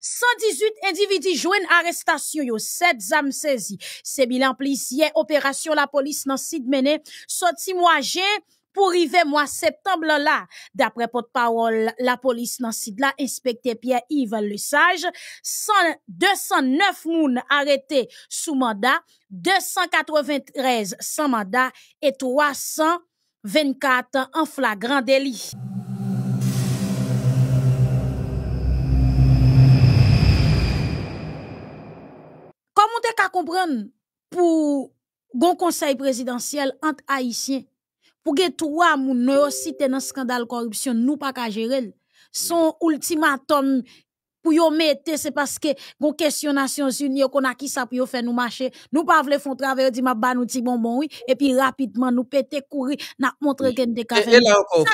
118 individus une arrestation yo, 7 âmes saisies. C'est bilan policier, opération, la police nan sid sorti mois pour pour rive mois septembre là D'après porte parole la police nan de la, Pierre-Yves Lesage, 209 moun arrêtés sous mandat, 293 sans mandat, et 324 en flagrant délit. comprendre pour bon conseil présidentiel entre haïtiens pour que trois moun aussi dans scandale corruption nous pas qu'à son ultimatum pour mettez c'est parce que, gon question Nations Unies, vous a qui ça pour yon faire nous marcher. Nous pas voulons faire travail, dit ma ban ou bonbon, oui. Et puis rapidement, nous pété courir, n'a montrer que de café. Et là encore,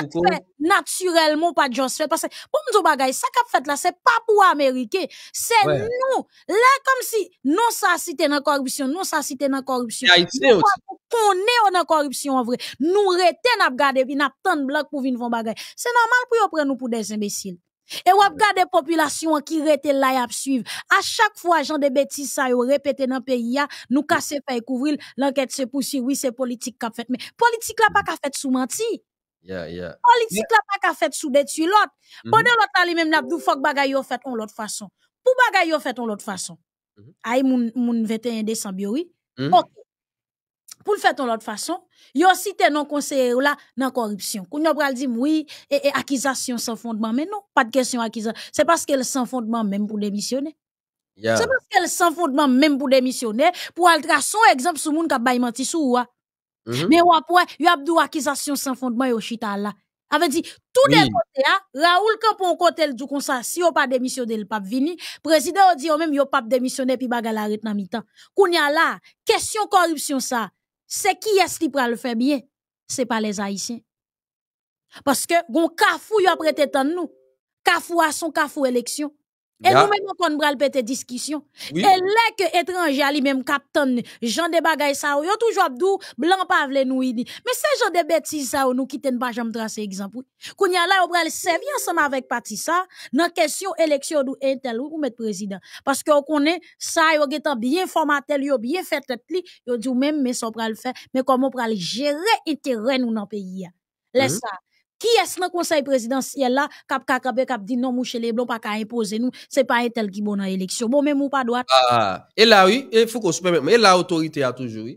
Naturellement, pas de juste Parce que, bon, nous bagay, ça qu'a fait là, c'est pas pour Américains, c'est nous. Là, comme si, non, ça c'était dans corruption, non, ça c'était dans la corruption. On est en corruption en vrai. Nous retenons à garder, puis nous avons tant de blocs pour venir faire des C'est normal pour prendre nous pour des imbéciles. Et wap mm. gade population qui rete là y a suivre. À chaque fois, gens de bêtises ça yo répété dans pays nous pas fait couvrir, l'enquête se poursuit, oui, c'est politique a fait. Mais politique là pas qu'a fait sous menti. Yeah, yeah. Politique yeah. pas qu'a fait sous détruire l'autre. Mm-hmm. Pendant l'autre là, même n'a dou bagay fait on l'autre façon. Pour bagay yo fait on l'autre façon. Mm-hmm. Aïe, mon, 21 décembre, oui. Mm-hmm. OK pour le faire de l'autre façon, yon cité non conseiller là dans la corruption. Quand yon pral dit oui, et, accusation sans fondement, mais non, pas de question accusation. C'est parce qu'elle sans fondement même pour démissionner. C'est parce qu'elle sans fondement même pour démissionner, pour altra son exemple sous moun monde qui a hein. mm-hmm. Mais ou y yon des accusation sans fondement yon chita là. vous dit, tout oui. de côté, a, hein, Raoul Campon côté du konsa, si yon pas démissionné, le pape vini, président a dit yon oh, même yon pape démissionné, puis bagala arrête nan mi temps. Kounya la, question corruption ça c'est qui est-ce qui le faire bien c'est pas les haïtiens parce que gon kafou a prêté tant nous kafou a son kafou élection et nous même on va le faire discussion. discussions, Et là que étranger lui même capitaine Jean de bagaille ça, yo toujours abdou blanc pa nous dit. Mais c'est gens de bêtises ça nous qui t'en pas jamais tracer exemple. Qu'on y a là on va le servir ensemble avec parti ça dans question élection d'où Intel ou mettre président parce que on connaît ça on est bien formaté a bien fait tête lui on dit même mais ça on va le faire mais comment on va le gérer intérêt nous dans pays. Laisse mhm. ça. Qui est-ce dans le conseil présidentiel là, cap kap dit non, mouche les blancs, pas qu'à imposer nous, c'est pas un tel qui bon dans l'élection. Bon, même ou pas droite. Ah, ah. et là, oui, il faut qu'on se mais autorité a toujours,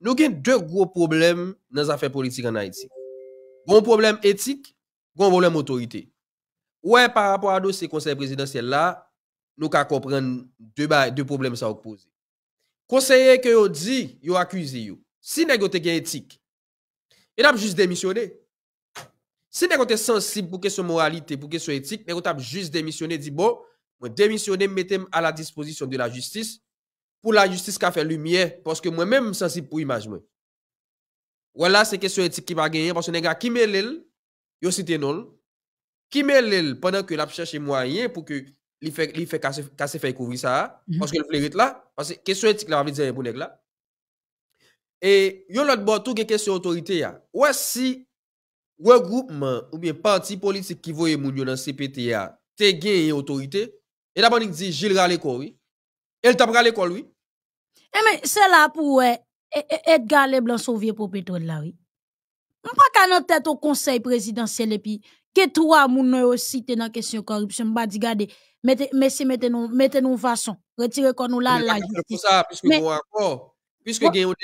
Nous avons deux gros problèmes dans les affaires politiques en Haïti. Bon problème éthique, bon problème autorité. Ouais, par rapport à ce conseil présidentiel là, nous avons comprendre deux, deux problèmes ça poser Conseiller que vous dit, vous accusez. Si vous avez éthique, il a juste démissionné. Se nekote sensib pou kesyon moralite, pou kesyon etik, nekote ap juz demisyone, di bo, mwen demisyone, metem a la disposisyon de la justis, pou la justis ka fè lumiè, pwoske mwen mèm sensib pou imaj mwen. Wè la, se kesyon etik ki pa genyen, pwoske nega, ki mè lèl, yo sitenol, ki mè lèl, pwoske la pchèche mwen yè, pouke li fè kase fè kouvri sa, mhm. pwoske lè flerit la, pwoske kesyon etik la, mwen mèm zè repounèk la. E, yo lòt bò, touke kesyon otorite ya, Ou e groupman ou mi e parti politik ki voye moun yo nan CPTA te genye otorite, eh, e daban ni di jil ga le kol, oui? El tabra le kol, oui? Emen, se la pou e Edgar Leblanc sovyen pou Petronila, oui. Mwen pa kanan tet o konsey prezidansyele pi, ke tro a moun nou yo site nan kesyon korupsyon, mba di gade, mesi meten nou vason, retire kon nou la la. Mwen pa kanan pou sa, piskwe genyo an kon, piskwe genyo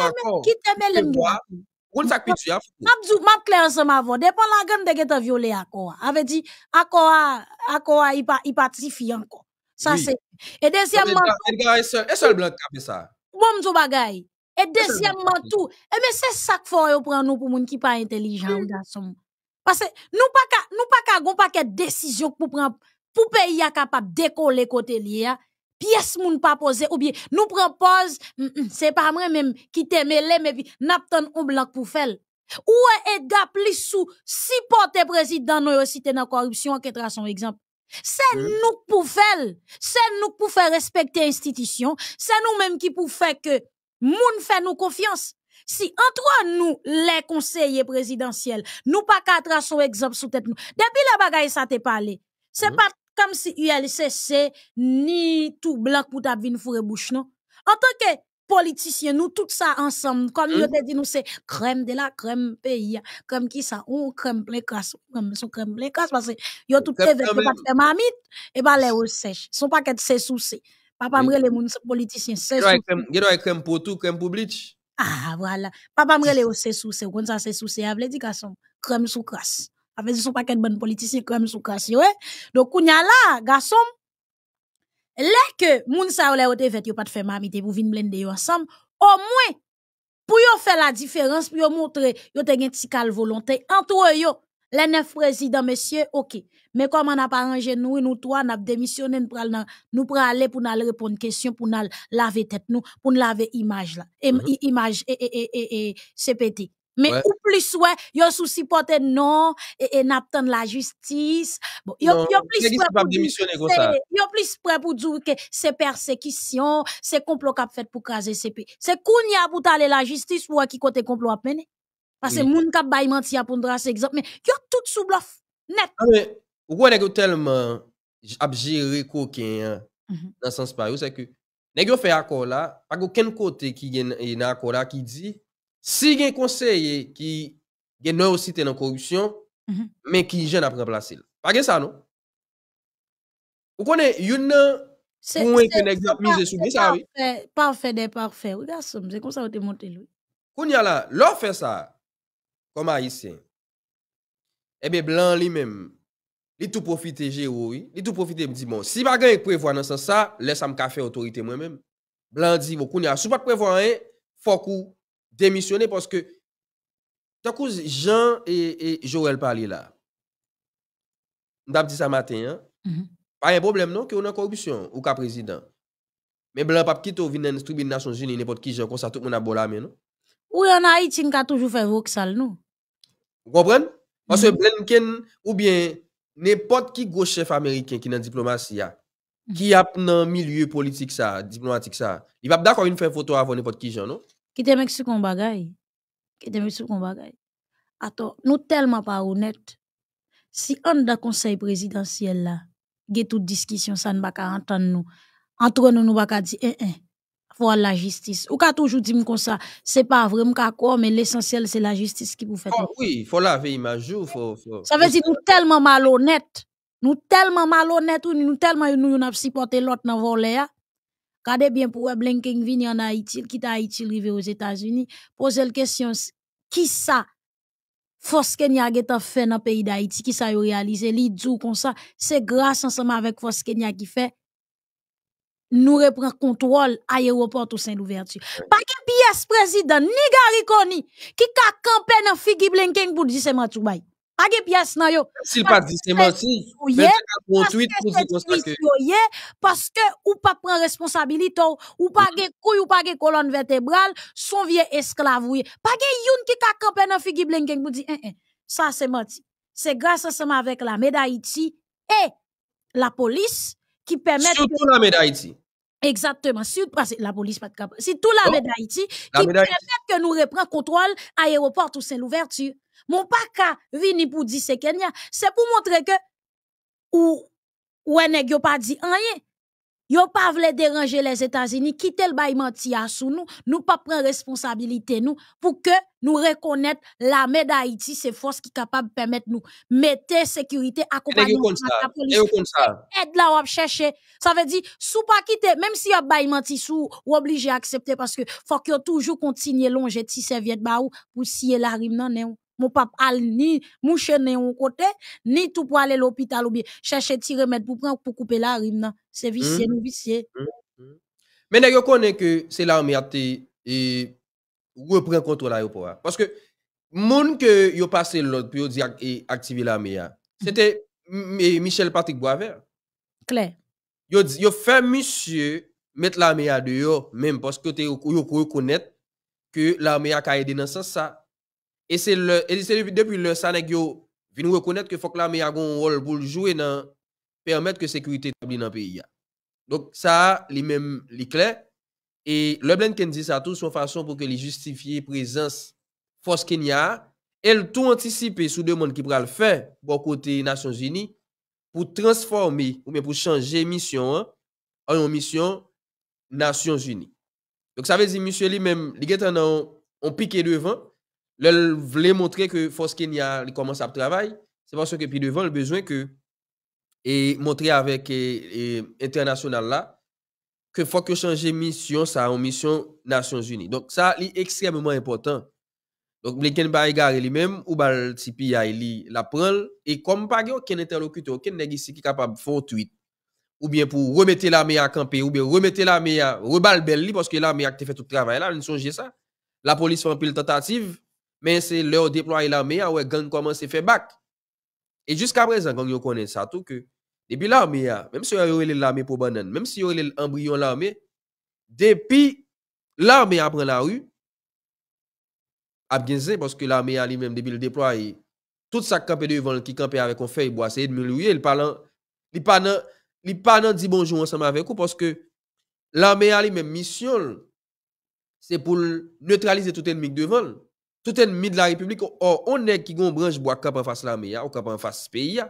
an kon. Ki teme le moun? Ki teme le moun? Ou ça pitu ya fou? Mabdou, clair ensemble avant. Dépend la gamme de geta violé quoi. Avait dit à quoi il pas il pas encore. Ça c'est. Et deuxièmement, Edgar est seul, seul blanc qui ça. Bon mzo bagay. Et deuxièmement tout, et eh, mais c'est ça qu'il faut prendre nous pour moun qui pas intelligent hmm. garçon. Parce que nous pas nous pas ka gon paquet décision pour prendre pour pays capable décoller côté lié hein pièce moun pas posé ou bien nous propose, pause mm, mm, c'est pas moi même qui t'aimais, mais puis n'attend on blanc pour faire ou Edgar plus sous si porté président nous aussi dans corruption qui tra son exemple c'est nous pour faire c'est nous pour faire respecter institution c'est nous même qui pour faire que moun fait nous confiance si entre nous, les conseillers présidentiels, nous pas à son exemple sous tête nous. Depuis la bagaille, ça t'est parlé. C'est pas comme si ULCC ni tout blanc pour ta vin fourre bouche, non? En tant que politicien, nous, tout ça ensemble, comme mm. te dit, nous, c'est crème de la crème pays, crème qui ça, ou crème plein casse, crème, son crème plein casse, parce que yo tout te vêtements pas faire mamite, et eh bah ben, les eaux sèches. Son paquet, c'est cest Papa mre les moun politicien se sou. Gye do crème pour tout, crème pour Ah, Voilà. Papa mre les ou se sou ça cest sa se sou se avle dit kason. Avec son paquet de bonnes politiciens comme sous Donc, on y là, garçon, là que moun sa ou fait, pas de faire mamité pour venir ensemble, au moins, pour faire la différence, pour montrer, yo te une volonté entre eux, Les neuf présidents, messieurs, ok. Mais comment on a pas arrangé nous, nous trois, nous avons démissionné, nous prenons nous aller pour nous répondre question pour nous laver tête nous, pour nous laver image là, mm-hmm. image et, et, et, mais ouais. y plus un yo sou supporter non et, et n'attendre la justice. Bon, yo a plus prêt pour plus pour dire que c'est persécution, c'est complot qu'a fait pour craser CP. C'est kounya pou t'aller la justice pour qui côté complot à mené. Parce que mm. moun ka bay menti pour tracer exemple, mais a tout sous bluff net. Ah, mais ou quoi que tellement a géré coquin hein, mm -hmm. dans sens pas, c'est que nèg fait accord là, pas aucun côté qui gagne un accord là qui dit Si gen konseye ki gen nou siten an korupsyon, mhm. men ki jen apreplase. Pagè sa nou? Ou konen, yon nan pouen kene gwa mize soubi sa? Parfè de parfè, ou da som, zè kon sa ou te montè lou. Koun ya la, lò fè sa, koma yi sen? Ebe blan li men, li tou profite jè ou, li tou profite mdi. Bon, si bagè yon pouen vwa nan sa sa, lè sa mka fè otorite mwen men. Blan di mwen, bon, koun ya, sou pat pouen vwa an, fok ou? démissionner parce que, à cause Jean et, et Joël parlent là, a dit ça matin, hein? Mhm. pas un problème non, que on a corruption ou cas président. Mais blanc pas quitte au venir dans les Nations Unies, n'importe qui, Jean, comme ça, tout le monde a beau là non? Oui, en Haïti, on a toujours fait ça non? Vous comprenez? Parce que Blinken mhm. ou bien n'importe qui gros chef américain qui est dans la diplomatie, qui mhm. a dans milieu politique, ça, diplomatique, ça, il va d'accord une faire photo avant n'importe qui, Jean, non? Qui te met ce qu'on bagaille Qui te met ce qu'on bagaille Attends, nous tellement pas honnêtes. Si on de dans conseil présidentiel, là y toute discussion, ça ne va pas entendre nous. Entre nous, nous va pas dire, il faut la justice. ou ne toujours dit, comme ça. Ce n'est pas vrai, m'kako, mais l'essentiel, c'est la justice qui vous fait Oui, il faut l'avoir faut Ça veut dire que nous sommes tellement malhonnêtes. Nous sommes tellement malhonnêtes, nous sommes tellement nous a l'autre dans là Regardez bien pour Blinken vini en Haïti, quitte Haïti arrivé aux États-Unis. Posez la question, qui ça Force Kenya a fait dans le pays d'Haïti, qui ça a réalisé comme ça, c'est grâce ensemble avec Force Kenya qui fait, nous reprend contrôle à l'aéroport au sein l'ouverture. Pas qu'un pièce président, ni gariconi, Koni, qui a campé dans Figi Blinken pour dire c'est Age piyes nan yo. Sil pas dit c'est menti. que ou pa prend responsabilité ou, ou pas ge mm-hmm. couille ou pas ge colonne vertébrale, son vie esklavouye. pas de youn ki a nan figi blenken pou di, ça hein, c'est hein, Ça c'est menti. C'est grâce ensemble avec la Médaïti et et la qui qui pemet... Soutou la médaille Exactement. Si la police pas de cap. Si tout la médaille qui permet que nous reprend contrôle à l'aéroport ou Saint-Louverture. Mon pas qu'à pour dire c'est Kenya. C'est pour montrer que ou ou nèg yo pas dit rien. Yo pas voulu déranger les États-Unis, quitter le bail menti à sous nous, nous pas prendre responsabilité nous pour que nous reconnaître l'armée d'Haïti, c'est force qui capable permettre nous mettre sécurité accompagner la police. Aide là ou chercher. Ça veut dire sous pas quitter même si y a bail menti sous ou obligé accepter parce que faut que toujours continuer longer ti serviette ba ou pour scier la rime nan mon papa al ni mouche ne un côté, ni tout pour aller l'hôpital ou bien chercher tirer remède pour prendre pour couper la rime C'est vicieux, hmm. nous vicieux. Hmm, hmm. Mais il yo connaît que c'est l'armée a et reprend contrôle l'aéroport hein. parce que monde que a passé l'autre pour activer l'armée. Hein. C'était Michel Patrick Boisvert. Clair. il yo fait monsieur mettre l'armée à dehors même parce que yo reconnaître que l'armée a été dans sens ça. Et c'est depuis le e Sanegyo Vi nou rekonnet ke fok la me yagon Ol bol joue nan Permet ke sekurite tabli nan peyi ya Donk e sa li men li kle Et le blen ken dizi sa tou Son fason pou ke li justifiye prezans Fos ken ya El tou antisipe sou de moun ki pral fe Bo kote Nasyon Zini Pou transformi ou men pou chanje Misyon an Nasyon Zini Donk sa vezi misyon li men Li getan nan on pike devan Le voulait montrer que Force Kenya commence à travailler, c'est parce que puis devant le besoin que et montrer avec l'international international là que faut que changer mission ça en mission Nations Unies. Donc ça c'est extrêmement important. Donc Blinken pas égaré lui-même ou bal tipi il la et comme pas aucun interlocuteur, aucun négociateur qui capable de faire tweet ou bien pour remettre l'armée à camper, ou bien remettre l'armée à rebal parce que l'armée a fait tout le travail là, ne changé ça. La police fait un de tentative, mais c'est leur déployer l'armée, ah ouais, gang commence à faire back. Et jusqu'à présent, quand yon connaît ça, tout que, depuis l'armée, ah, même si yon eu l'armée pour banane, même si eu l'embryon l'embryon l'armée, depuis l'armée après la rue, abgenze, parce que l'armée a lui même depuis le toute tout ça campé devant, qui campé avec un feuille bois, c'est de de il parle, il parle, il parle, dit bonjour ensemble avec vous, parce que l'armée a lui même mission, c'est pour neutraliser tout ennemi devant. Souten mi de la republik, or one ek ki gon branj bo ak kap an fas la me ya, ou kap an fas pe ya.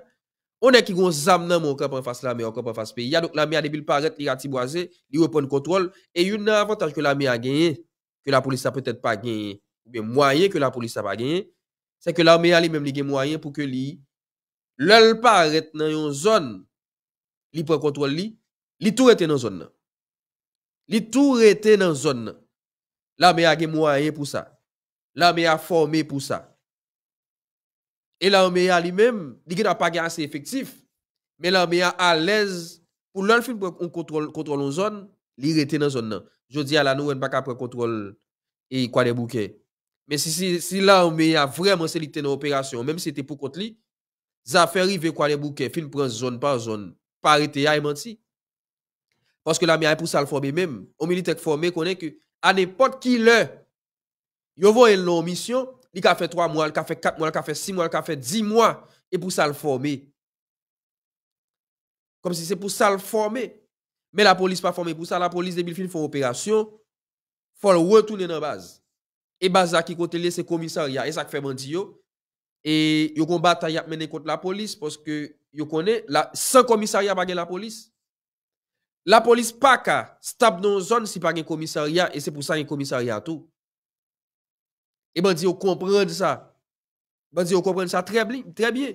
One ek ki gon zam nan moun kap an fas la me ya, ou kap an fas pe ya. Dok la me ya debil paret, li a tibwaze, li wopon kontrol. E yon avantage ke la me ya genye, ke la polisa petet pa genye, ou be mwaye ke la polisa pa genye, se ke la me ya li mem li genye mwaye pou ke li lal paret nan yon zon, li pon kontrol li, li tou rete nan zon nan. Li tou rete nan zon nan. La me ya genye mwaye pou sa. l'armée a formé pour ça. Et l'armée a lui-même, il n'a pas assez effectif, mais l'armée a à l'aise pour l'un, pour on contrôle contrôle une zone, il resté dans zone Je dis à la nouvelle a pas de contrôle et quoi des bouquets. Mais si si, si l'armée a vraiment sélectionné dans opération, même si c'était pour contre lui, ça fait arriver quoi les bouquet, fin prend zone par zone, pas arrêter a menti. Parce que l'armée a pour ça le former même, au militaire formé connaît que à n'importe qui l'heure Yo voye l'on mission, li ka fait 3 mois, li ka fait 4 mois, li ka fait 6 mois, li ka fait 10 mois, et pour ça le former. Comme si c'est pour ça le former. Mais la police pas formée pour ça, la police de Bilfin font opération, faut retourner dans la base. Et base qui côté les c'est commissariat, et ça fait bandi yo. Et yo combat bataille mené contre la police parce que yo connaît la sans commissariat pas la police. La police pas ka Stab dans zone si pas un commissariat et c'est pour ça un commissariat tout. E ban di yo komprende sa. Ban di yo komprende sa trebiye.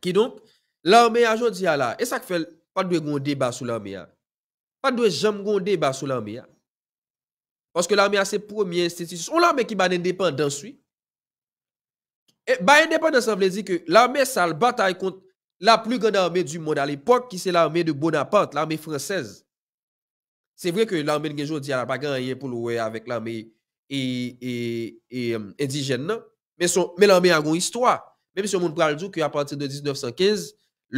Ki donk, l'arme a jondi ala. E sak fel, pan dwe gonde basou l'arme a. Pan dwe jam gonde basou l'arme a. Paske l'arme a se promye estesis. Ou l'arme ki ban endepande answi. Ba endepande answi vle di ke l'arme sal batay kont la plu gande arme du moun al epok ki se l'arme de Bonaparte, l'arme fransez. Se vre ke l'arme nge jondi ala pa ganye pou loue avek l'arme... et e, e, indijen nan men son, men l'armé a goun istwa mèm si yon moun pral djou ki apante de 1915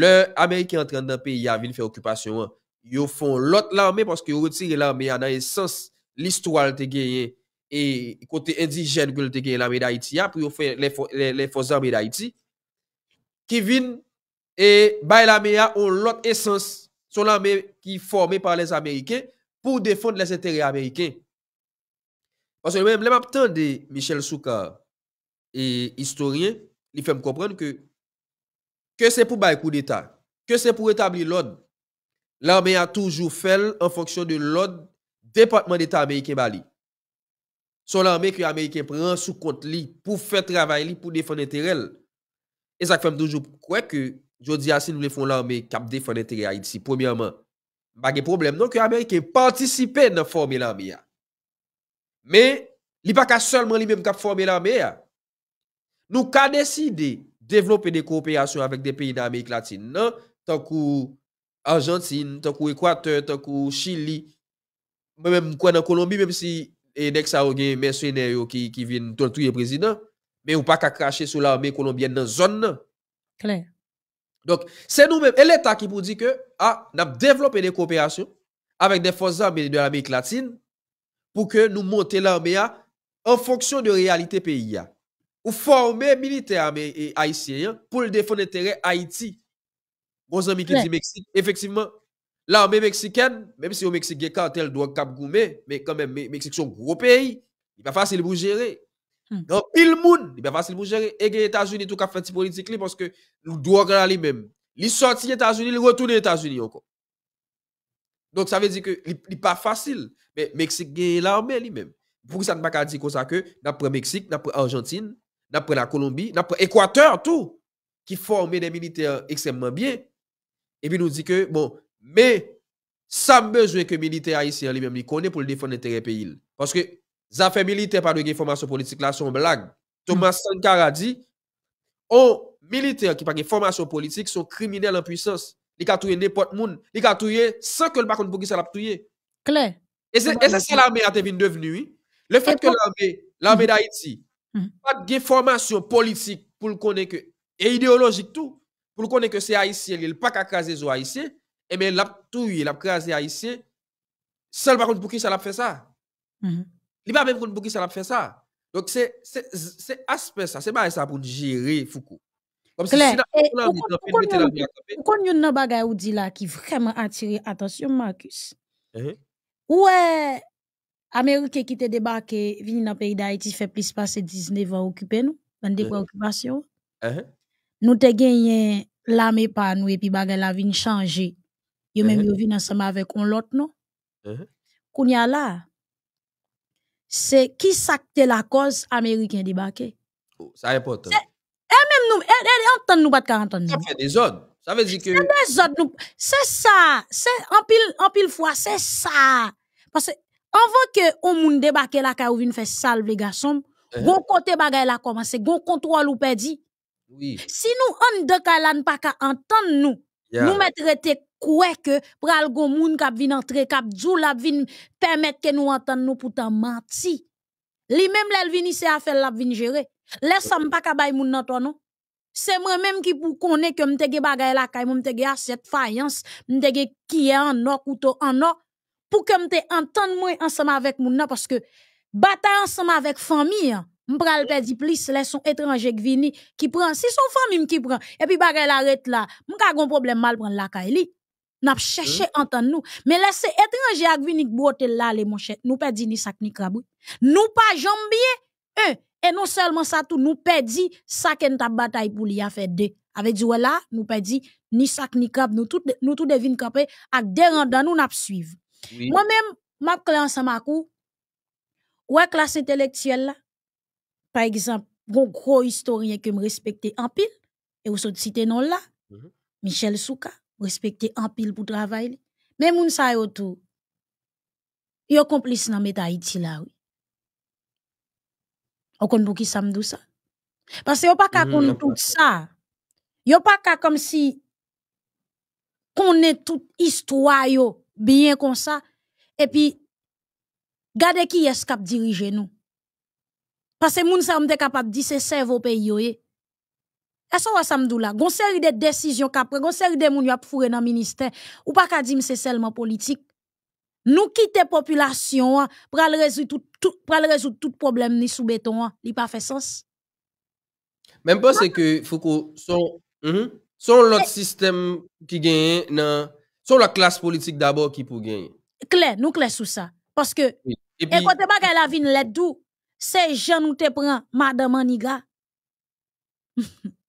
le Amerikè entran den peyi a vin fè okupasyon an yon fon lot l'armé porske yon retire l'armé nan esens l'istwa e l te geye e kote indijen goun te geye l'armé d'Haïti ya pou yon fè l'effos d'armé d'Haïti ki vin e bay l'armé a ou lot esens son l'armé ki forme par les Amerikè pou defonde les intérêts Amerikè Pansè mèm, lèm ap tan de Michel Soukard e historien, li fèm komprenn ke ke se pou bay kou d'Etat, ke se pou etabli l'od, l'armè a toujou fèl en fonksyon de l'od Departement d'Etat Amerike bali. Son l'armè ki Amerike pran sou kont li pou fèm travay li pou defon eterel. E sak fèm toujou kwen ke jodi asin nou le fon l'armè kap defon eterel a iti. Premièman, bagè problem non ki Amerike patisipe nan fòm e l'armè ya. Mais il pas seulement lui-même qui former l'armée. Nous avons décidé de développer des coopérations avec des pays d'Amérique latine, Tant que Argentine, tant que Équateur, tant que Chili, même quoi dans Colombie, même si Nexa a des mercenaires qui, viennent torturer le président, mais ou pas qu'à cracher sur l'armée colombienne dans la zone. Donc, c'est nous-mêmes, et l'État qui vous dit que, ah, nous avons développé des coopérations avec des forces armées de l'Amérique latine pour que nous montions l'armée en fonction de la réalité pays. Ou former militaires haïtiens hein, pour défendre l'intérêt Haïti. Mon qui dit Mexique, effectivement, l'armée mexicaine, même si au Mexique, il cartel doit cap goumé, mais quand même, Mexique, c'est un gros pays. Il n'est pas facile pour gérer. Hmm. Dans pile monde, il n'est pas facile pour gérer. Et les États-Unis, tout cap fait politique parce que nous devons. aller même. Ils sortent des États-Unis, ils retournent aux États-Unis encore. Donk sa ve di ke li pa fasil, meksik genye larme li men. Fou ki sa te baka di kon sa ke, napre Meksik, napre Argentine, napre la Kolombi, napre Ekwater tout, ki forme den militer eksemman bien, epi nou di ke, bon, me, sa mbejwe ke militer a yisi an li men, mi kone pou li defon den teren peyil. Paske, zafen militer padwe genye formasyon politik la, son blag. Thomas Sankara di, ou, militer ki pake formasyon politik, son kriminelle an pwisans. il a tué n'importe monde, il a tué sans que le pas pour qui ça tué. Et c'est ça l'armée a devenu Le fait que l'armée, mm. d'Haïti n'a mm. pas de formation politique pour le et idéologique tout, pour le connaître que c'est haïtien, il pas qu'à craser les haïtiens, et eh bien l'a tué, l'a crasé haïtien. Seul par contre pour qui ça l'a fait ça. Mm-hmm. Il n'a pas même pour qui ça l'a fait ça. Donc c'est aspect ça, c'est pas ça pour gérer Foucault cest Claire. si eh, la qui vraiment attiré attention, Marcus? Uh-huh. Oui, est Amérique qui te débarqué, vini dans le pays d'Haïti, fait plus passer 19 ans occuper nous, dans des uh-huh. préoccupations? Uh-huh. Nous te gagné l'armée par nous et puis les la ont changer. Yo même yo vin ensemble avec un l'autre non? Kou y a là. C'est qui sacte la cause américain débarquée. Oh, ça oh, important même nous, elle, elle entend nous pas de 40 ans. Ça des ordres. Ça veut dire que. C'est ça. C'est en pile, en pile fois, c'est ça. Parce que, avant que on moun débarque la ka ou vin fait salve les garçons, bon uh-huh. côté bagay la commence, bon contrôle ou perdi. Oui. Si nous, on de kala ne pas entendre nous, yeah. nous mettre quoi que, pour gon moun kap vin entre, kap djou la vin permettre que nous entendons nous pourtant menti. Li même l'elvin, il se a fait la vienne gérer. Laisse-moi pas kabay moun nan ton nom. C'est moi-même qui pour connaître que m'tege bagaille la caille m'tege gè faïence, m'tege gè qui est en or, couteau en or, pour que m'te entende moi ensemble avec moun parce que bataille ensemble avec famille, m'pral perdi plus, les sont étranger qui vini, qui prend, si son famille qui prend, et puis bagaille la là, m'ka gon problème mal prendre la caille li. N'ap cherché mm. entendre nous. Mais laissez étrangers avec vini qui là, les mon nous perdi ni sac ni krabou. Nous pas jambier, un, euh, et non seulement ça, tout nous perdons ça qu'on ta bataille pour l'y a fait deux. Avec du voilà, nous perdons ni sac ni cap, nous tout, nous tout devine camper, à des nous n'a suivre. Moi-même, ma classe ensemble à ouais, classe intellectuelle par exemple, un gros historien que me respecte en pile, et vous sont cité non là, mhm. Michel Souka, respecté en pile pour travail. Mais moun sa yo tout, yo complice dans Meta là, oui. On compte pour qui ça me ça. Parce que a pas qu'à connaître tout ça. a pas qu'à comme si connaître toute histoire yo bien comme ça et puis gardez qui est capable diriger nous. Parce que moun ça m'était capable de dire c'est cerveau pays yo. Est-ce que ça me là? Gon série de décisions qu'après, gon série de moun yo a fourré dans ministère ou pas qu'à dire c'est seulement politique. Nous quitter population hein, pour résoudre tout, tout, résoudre tout problème ni sous béton, hein. il pas fait sens. Même pas c'est que Foucault son mm son système qui gagne non son la classe politique d'abord qui pour gagner. Clair, nous clair sur ça parce que écoutez et, quand la vin c'est gens nous te prend madame Aniga.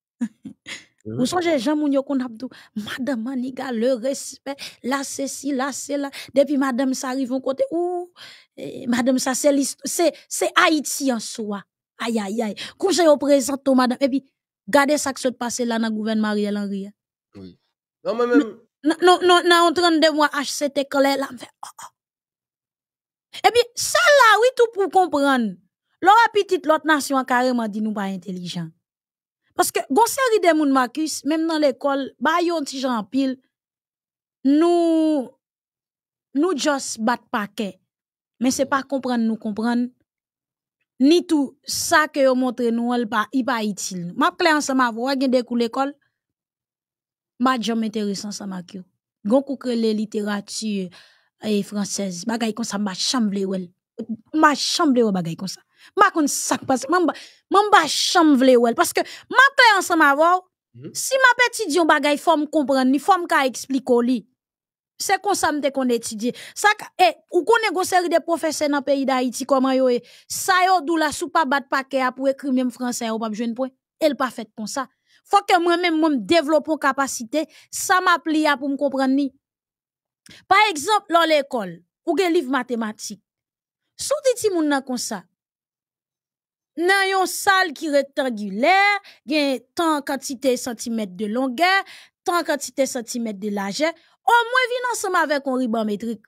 Hein? Vous songez Jean Mounio qu'on a dit, Madame Maniga, le respect, là c'est ci, là c'est là. Depuis Madame ça arrive, au côté, ou, eh, Madame ça c'est c'est Haïti en soi. Aïe, aïe, aïe. Conseil au présent, Madame. Et puis, gardez ça qui se passe là dans le gouvernement Ariel Henry. Hein. Oui. Non, mais même. Non, non, non, non, 32 mois, HCT, colère, là, me oh, oh. Et eh puis, ça là, oui, tout pour comprendre. L'autre petite, l'autre nation, carrément, dit nous pas intelligent. Parce que, bon, série de moun Marcus, même dans l'école, bah, yon ti jan pile, nous, nous just bat paquet. Mais c'est pas comprendre, nous comprendre. Ni tout, ça que yon montre nous, elle pas, il pas utile. Ma clé ensemble, vous avez découvert l'école, ma j'en m'intéresse ensemble avec vous. Gon koukre le littérature, et eh, française, bagay comme ça, ma chambre, ouel. Ma chambre, ouel, bagay comme ça. Ma kon sak pas, mamba mamba chan vle parce que ma kle ansan ma vò, mm -hmm. si ma pe ti bagay fom kompren ni, fom ka ekspliko li. Se kon sa mte kon etidye. sak eh, ou kon negoseri de profese nan peyi da iti yo e, sa yo dou la sou pa bat pake pou ekri mèm français ou pap jwen pou e, el pa fet kon sa. Fò ke mwen mèm mwen devlopon kapasite, sa ma pli apou m kompren ni. Par exemple, lò l'école ou gen livre matematik. Sou ti ti moun nan kon sa, dans yon salle qui rectangulaire, gen tant quantité centimètre de longueur, tant quantité centimètres de largeur, au moins vin ensemble avec un ruban métrique.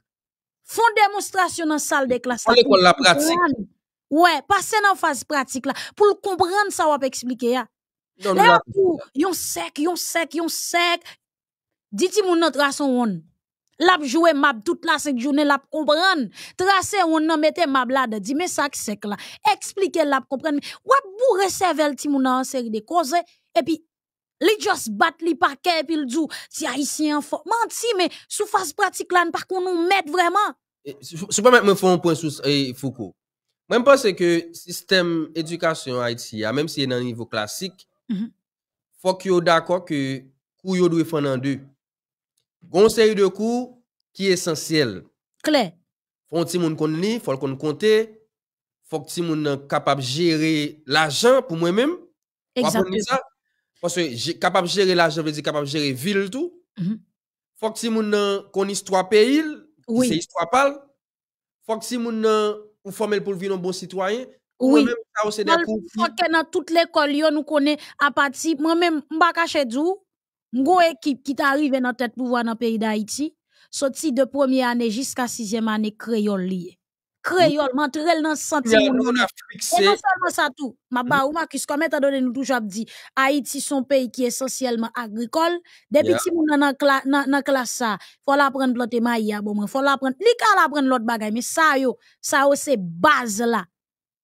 Font démonstration dans salle de classe. Allez la pratique. Ouais, passez dans phase pratique là pour comprendre ça va expliquer il Là yon sec, yon sec, yon sec. dites moi notre son Lap joué map toute la 5 journée, l'a comprendre. Tracer on en mette map là dit mais ça qui c'est là. Expliquer l'a comprendre. Ouais, bourre cervelle le moun en série de causes, et puis li just bat li paquet et puis il dit, si haïtien fort. Menti mais sous face pratique là par qu'on nous mettre vraiment. Je pas mettre un point sous eh, Foucault. Moi je pense que système éducation Haïti ah, même si est dans niveau classique, mhm. faut qu'il que d'accord que couyo doit faire en deux. Conseil de cours qui est essentiel. Clair. Faut que tu kon li, faut qu'on compte, faut que monde capable gérer l'argent pour moi-même. Exactement. Parce que capable de gérer l'argent veut dire capable de gérer ville tout. Mhm. Faut que moun kon histoire pays, oui. c'est histoire parle. Faut que tu ou former pour vivre un bon citoyen. Oui. Moi-même ça c'est des cours. Faut que dans toute l'école nous connaît à partir moi-même m'pa cacher dou Mgo équipe qui t'arrive dans tête pouvoir dans nan pays d'Haïti, soti de première année jusqu'à sixième année créole lié, créole mm. dans le sentiment. Et non seulement ça tout, ma mm. ba ou ma kis komet a donen nous toujours dit, Haïti son pays qui essentiellement agricole. depi yeah. ti moun nan, kla, nan, nan klas sa, fol apren plote ma yi abomren, faut la li kal bagay, mais ça yo, ça yo se base la.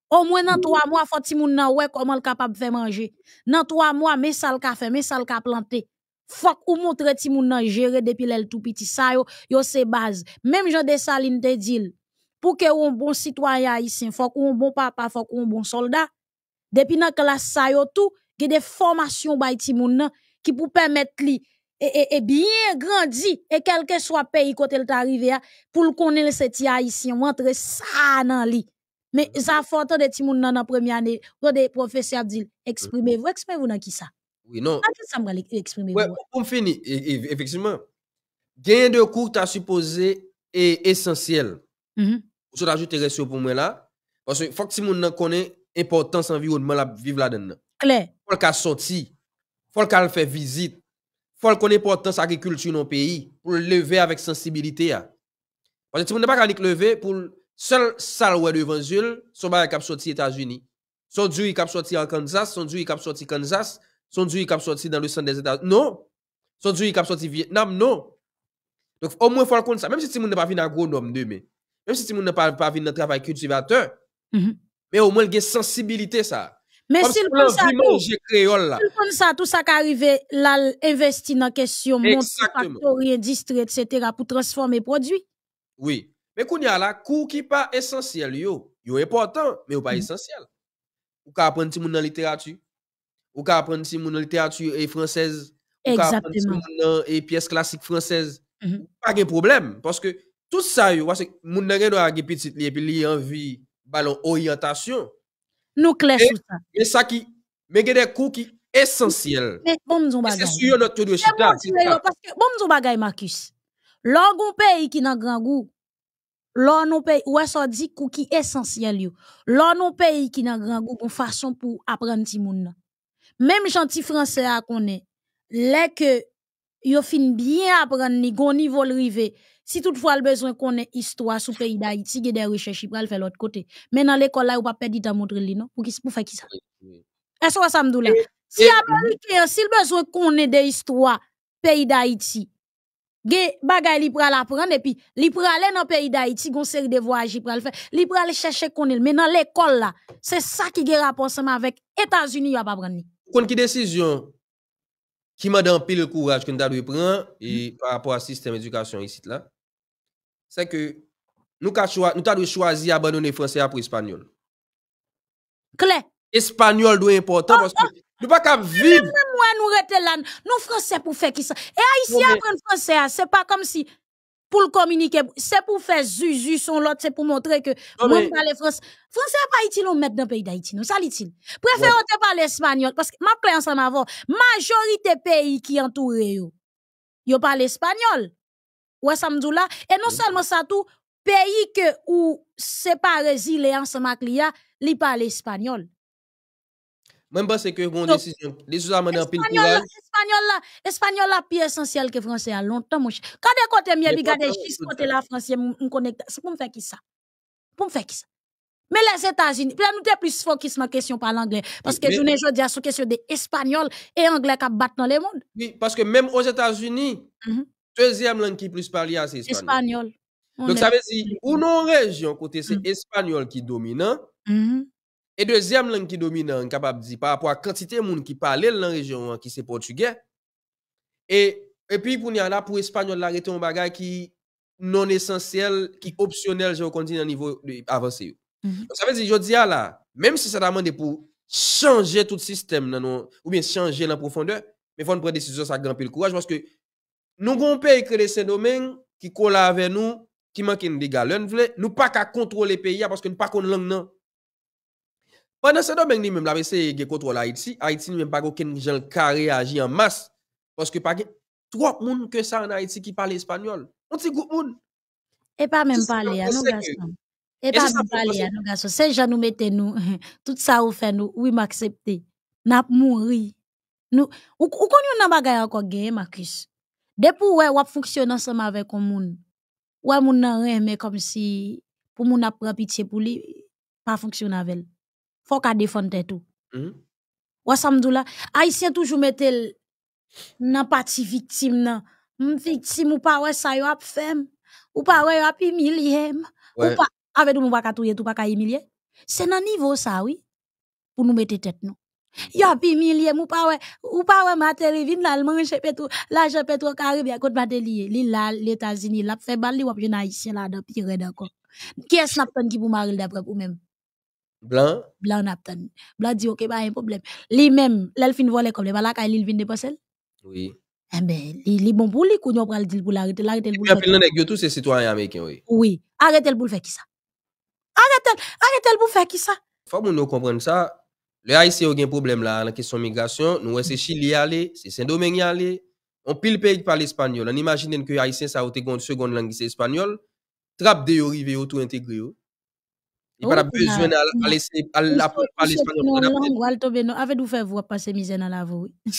Au moins dans mm. trois mois, faut ti moun nan wè comment le capable faire manger. Dans trois mois, mais ça le ka fait, mais ça le ka planter, Fok ou montre ti moun nan jere depuis lèl tout petit sa yo, yo se baz. Même jan de salin te dil, pou ke ou un bon citoyen haïtien, fok ou un bon papa, fok ou un bon soldat. Depi nan klas sa yo tout, ge de formations bay ti moun nan, ki pou permettre li, e, e, e bien grandi, e que soit pays kote l ta arrive ya, pou l le se ti a isin, sa nan li. Mais zafon tan de ti moun nan nan premye ane, ou de professeur ap exprimez-vous, exprimez nan ki sa? Oui, non. Ah, pour finir Effectivement, gain de cours, tu as supposé est essentiel. Mm -hmm. Je t'ajoute pour moi là. Parce que faut que tout le monde l'importance de l'environnement la vivre là-dedans. Il Faut qu'elle sorte. Faut qu'elle fait visite. Faut qu'on l'importance de l'agriculture dans le pays pour lever avec sensibilité. Parce que tout le monde peut pas qu'à lever pour seul salle de Jules, son bagage qui sorti aux États-Unis. Son dieu qui sorti en Kansas, son dieu qui sorti Kansas, son qui a sorti dans le centre des États-Unis. Non. Son qui a sorti Vietnam. Non. Donc, au moins, il faut le ça. Même si tout pas n'est pas venu agronome demain, même si tu ne pas, pas venu dans travail cultivateur, mhm. mais au moins, il y a une sensibilité ça. Mais s'il si ça, tout, ça, tout ça qui arrive là, investi dans la question, monter industrie, etc., pour transformer les produits. Oui. Mais qu'on y a là, coût qui pas essentiel, yo, yo important, mais yo pas essentiel. -hmm. essentiel. Ou ka apprendre dans la littérature, ou ka apprendre si mon littérature et française, ou qu'à apprendre si et e pièce classique française. Mm -hmm. Pas de problème, parce que tout ça, yo, parce que mon n'a pas de petite li, et puis li envie, ballon orientation. Nous clair sur ça. Mais ça qui, mais des cours qui essentiels. Mais bon, nous C'est sûr notre de chita. Parce que bon, nous bagay, Marcus. Lorsqu'on pays qui n'a grand goût, Lò nou paye wè so di kou qui esensyel yo. Lò nou peyi ki nan gran gou kon fason pou moun même gentil français à connaît. les que yo fin bien apprendre ni gon niveau rivé. Si toutefois le besoin connaît histoire sous pays d'Haïti, il y des recherches le faire l'autre côté. Mais dans l'école là, ou pas perdre à montrer lui non pour qui pour faire qui ça. Est-ce que ça me doula? Si américain, s'il besoin connaît des histoires pays d'Haïti, Ge bagay li pral apprendre et puis li pral dans pays d'Haïti gon série de voyages pral faire li pral chercher connait mais dans l'école là c'est ça qui gère rapport ensemble avec États-Unis y a pas prendre Kon décision qui qui m'a donné pile le courage que nous avons prendre mhm. par rapport au système d'éducation ici là, c'est que nous avons choisi d'abandonner français après espagnol. Claire. Espagnol doit important ah, parce que ah. nous pas vivre. Nous nous là, nous français e pour faire qui ça. Et ici apprendre français, c'est pas comme si pour le communiquer. C'est pour faire zuzu son l'autre, c'est pour montrer que moi, je parle français. Français pas utile, on met dans le pays d'Haïti, non, ça l'utile. Préférez ouais. parler espagnol, parce que, ma clé ensemble avant, majorité pays qui entourent yo, ils parlent espagnol. Ouais, ça me dit là. Et non mm. seulement ça tout, pays que ou séparé pas ensemble avec l'IA, li parle espagnol. Même pas que que bon les une décision. Espagnol la, espagnol la que français a hein, longtemps. Quand Pour la français Pour pour me faire les états unis nous t'es plus focus dans question par l'anglais parce que que question de espagnol et anglais qui bat dans le monde. Oui, que même aux états unis mm-hmm. deuxième langue qui plus parlée, à ah, c'est espagnol. Donc ça veut dire, ou non région côté c'est mm. espagnol qui dominant, mm-hmm. E dezyem lang ki domine an kapab di pa apwa kantite moun ki pale lan rejyon an ki se portugè. E pi pou ni an la pou espanyol larete yon bagay ki non esensyel, ki opsyonel jò konjine an nivou avansiv. Sa mm-hmm. vez yon diya la, mèm si sa damande pou chanje tout sistem nan ou bien chanje lan profonde, me fon pre desisyon sa granpe yon kouaj. Mwanske nou gounpe ekre de se domen ki kola ave nou, ki manke yon diga lèn vle, nou pa ka kontrole peyi a paske nou pa kon lang nan. Pendant ce domaine, ben, même la PC est contre Haïti. Haïti même pas aucun gens carré agit en masse. Parce que pas trois personnes que ça en Haïti qui parlent espagnol. On dit groupe moun. Et pas même parler, à nous, garçon. Et pas même parler, nous, garçons. C'est gens nous mettent nous, tout ça ou fait nous, oui, m'accepter. N'a mouri. Nous, ou qu'on y a bagay encore gagné, Marcus. Depuis on a fonctionne ensemble avec un moun. On moun nan mais comme si, pour moun apprendre pitié pour lui, pas fonctionner avec faut qu'à défende tout. Mm -hmm. Haïtien toujours l nan pati victime nan. Hmm, victime ou pas ouais ça yo a fait ou pas ouais yo a humilié ou pas avec nous pas tout pas ka humilier. C'est nan niveau ça oui pour nous mettre tête nous. Y a humilié ou pas ouais ou pas ouais Matéli vin là je pétro l'argent pétro caribien a Matéli li là les États-Unis l'a fait bal li ou haïtien là dans pire d'accord. Qui est-ce qui pour marie d'après vous même Blanc Blanc Napton. Blanc ok ok, un problème un problème. lui même, l'elfin fin vole kom, il ba la de passer. Oui. Eh eh ben, il bon lui, qu'on lui. nyon pral pour pou pour l'arete pour lui. tous oui. Oui, arrêtez le pour faire qui ça? arrêtez le arete pour ça. pour que sa. Fwa ça le Haïtien a gen problème la, question question migration. nous Chili aller, c'est Saint-Domingue aller. on pays peyik pal espanyol. On imagine que Haitien sa wote une seconde langue c'est espagnol. trap de yo rive il n'y a pas besoin d'aller parler mm. espagnol. Avec vous faire vous passer misère dans la voie. En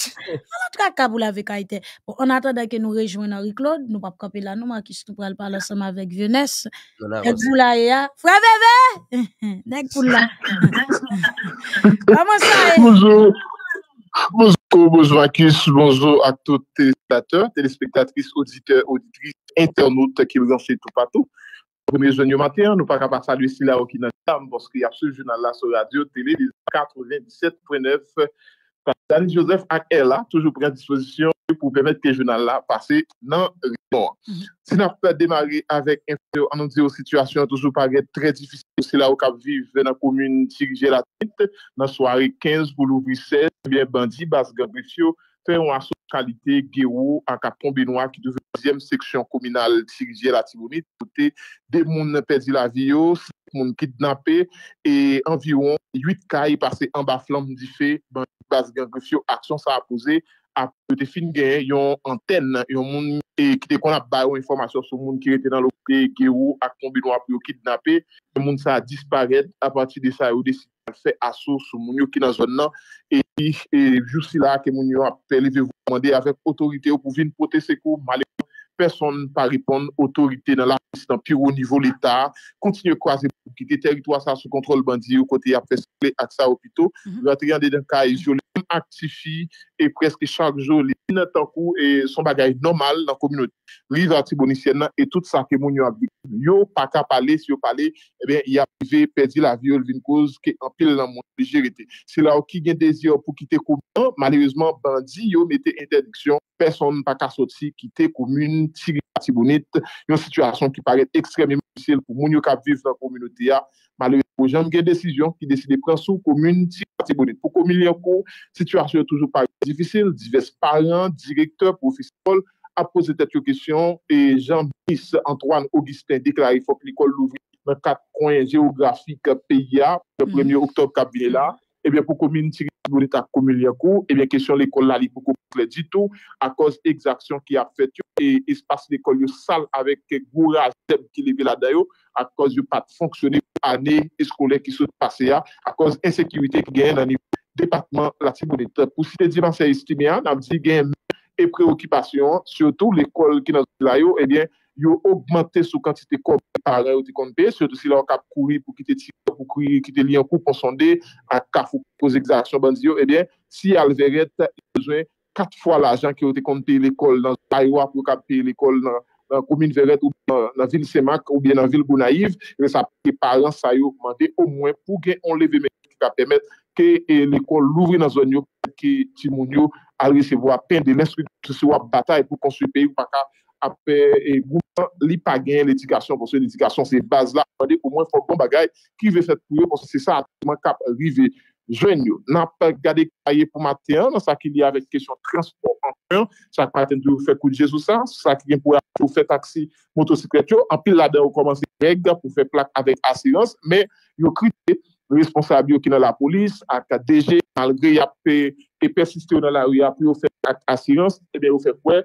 tout cas, vous la été. On attendait que nous rejoignions Henri-Claude. Nous ne pouvons pas camper là, nous, qui nous parlons parler ensemble avec jeunesse. Et vous là, et là. Frère bébé! Dès que vous là. Comment ça? Eh? Bonjour. Bonjour, bonjour à tous. bonjour à tous les téléspectateurs, téléspectatrices, auditeurs, auditrices, internautes qui vous ont fait tout partout. Premier ne matin, nous pas saluer ici là qui parce qu'il y a ce journal là sur radio télé 97.9 Daniel Joseph et el toujours toujou disposition pour permettre que journal-là la dans nan ripon. Mm -hmm. Si nan fait démarrer avec un anon situation situasyon toujou toujours toujours difisil, très la C'est là vive nan commune dans la dans la soirée 15 pour l'ouvrir 16, bien bandi, bas gambrifyo, fait un assaut qualité Géo à Capon Benoît qui devait deuxième section communale dirigée la Tibonite côté des monde perdu la vie cinq monde kidnappé et environ huit cailles passés en bas flamme du fait base action ça a posé a peut-être fin une antenne un monde et qui te qu'on a baillé information sur le monde qui était dans a combiné à combino a kidnappé monde ça a disparu à partir de ça ou décide de faire assaut sur monde qui dans zone là et et juste là que monde a lever vous demander avec autorité pour venir porter secours malheureusement personne pas répondre autorité dans la un pire au niveau l'état continue croiser pour quitter territoire ça sous contrôle bandit ou côté a fait à ça hôpital rentrer dans des cas isolés actifie et presque chaque jour, les nan et son bagage normal dans la communauté. Les antiboniciennes et tout ça que moun yo pas qu'à parler, si yo parler, eh bien, y a perdu la vie, une cause qui pile dans mon légérité. C'est là où qui gagne désir pour quitter commune, malheureusement, bandit, yo mettait interdiction, personne pas qu'à sortir, quitter commune, tirer antibonite, une situation qui paraît extrêmement difficile pour mon yo qui vivent dans la communauté, ah. malheureusement, Jean qui décision qui décide de prendre sous commune ti pour pour commune komune toujours situation toujours difficile divers parents, directeurs, professeurs, ont posé cette question. Et Jean-Bis Antoine Augustin l'école que l'école quatre dans quatre coins géographiques PIA, le 1er mm. octobre eh pour la, pour pour pour pour l'État communiaco, et bien question l'école l'ali beaucoup faut que du tout, à cause exactions qui a fait, et espace l'école sale avec gourage qui est là d'ailleurs, à cause du pas fonctionner année scolaire qui se passe à cause insécurité qui gagne dans le département la Tibonite. Pour citer les estimé, on a dit gain et préoccupation, surtout l'école qui est là, et eh bien, yo augmente sou kantite ko pou ki te paran yo te konpe, surtout si la yo kap kouri pou ki te tipe, pou ki te li an kou pou sonde, an ka fou pou pose exaksyon bandi yo, ebyen, si al veret yon e bezwen kat fwa la jan ki yo te konpe l'ekol nan zaywa pou kap pe l'ekol nan komine veret ou bi nan vil Semak ou bi nan vil Bonaiv, yon sa paran sa yo augmente ou mwen pou gen on leve men ki va pemet ke e, l'ekol l'ouvri nan zon yo ki timon yo al resevo a pen de l'institut sewa batay pou konsupe yon paka apè e li pa gen l'edikasyon, pou se l'edikasyon se base la, pou mwen fòl bon bagay ki ve fèt pou yo, pou se se sa ati man kap rive jen yo. N apè gade kwa ye pou maten, sa ki li avè kèsyon transformant, sa ki maten di ou fè koujè sou sa, sa ki gen pou a fè taksi motosekret yo, apè la den ou komanse regda, pou fè plak avè asirans, mè yo krite responsabyo ki nan la polis, ak a deje, malgrè ya pe e persiste ou nan la ou ya pe ou fè tak asirans, ebe ou fè pouè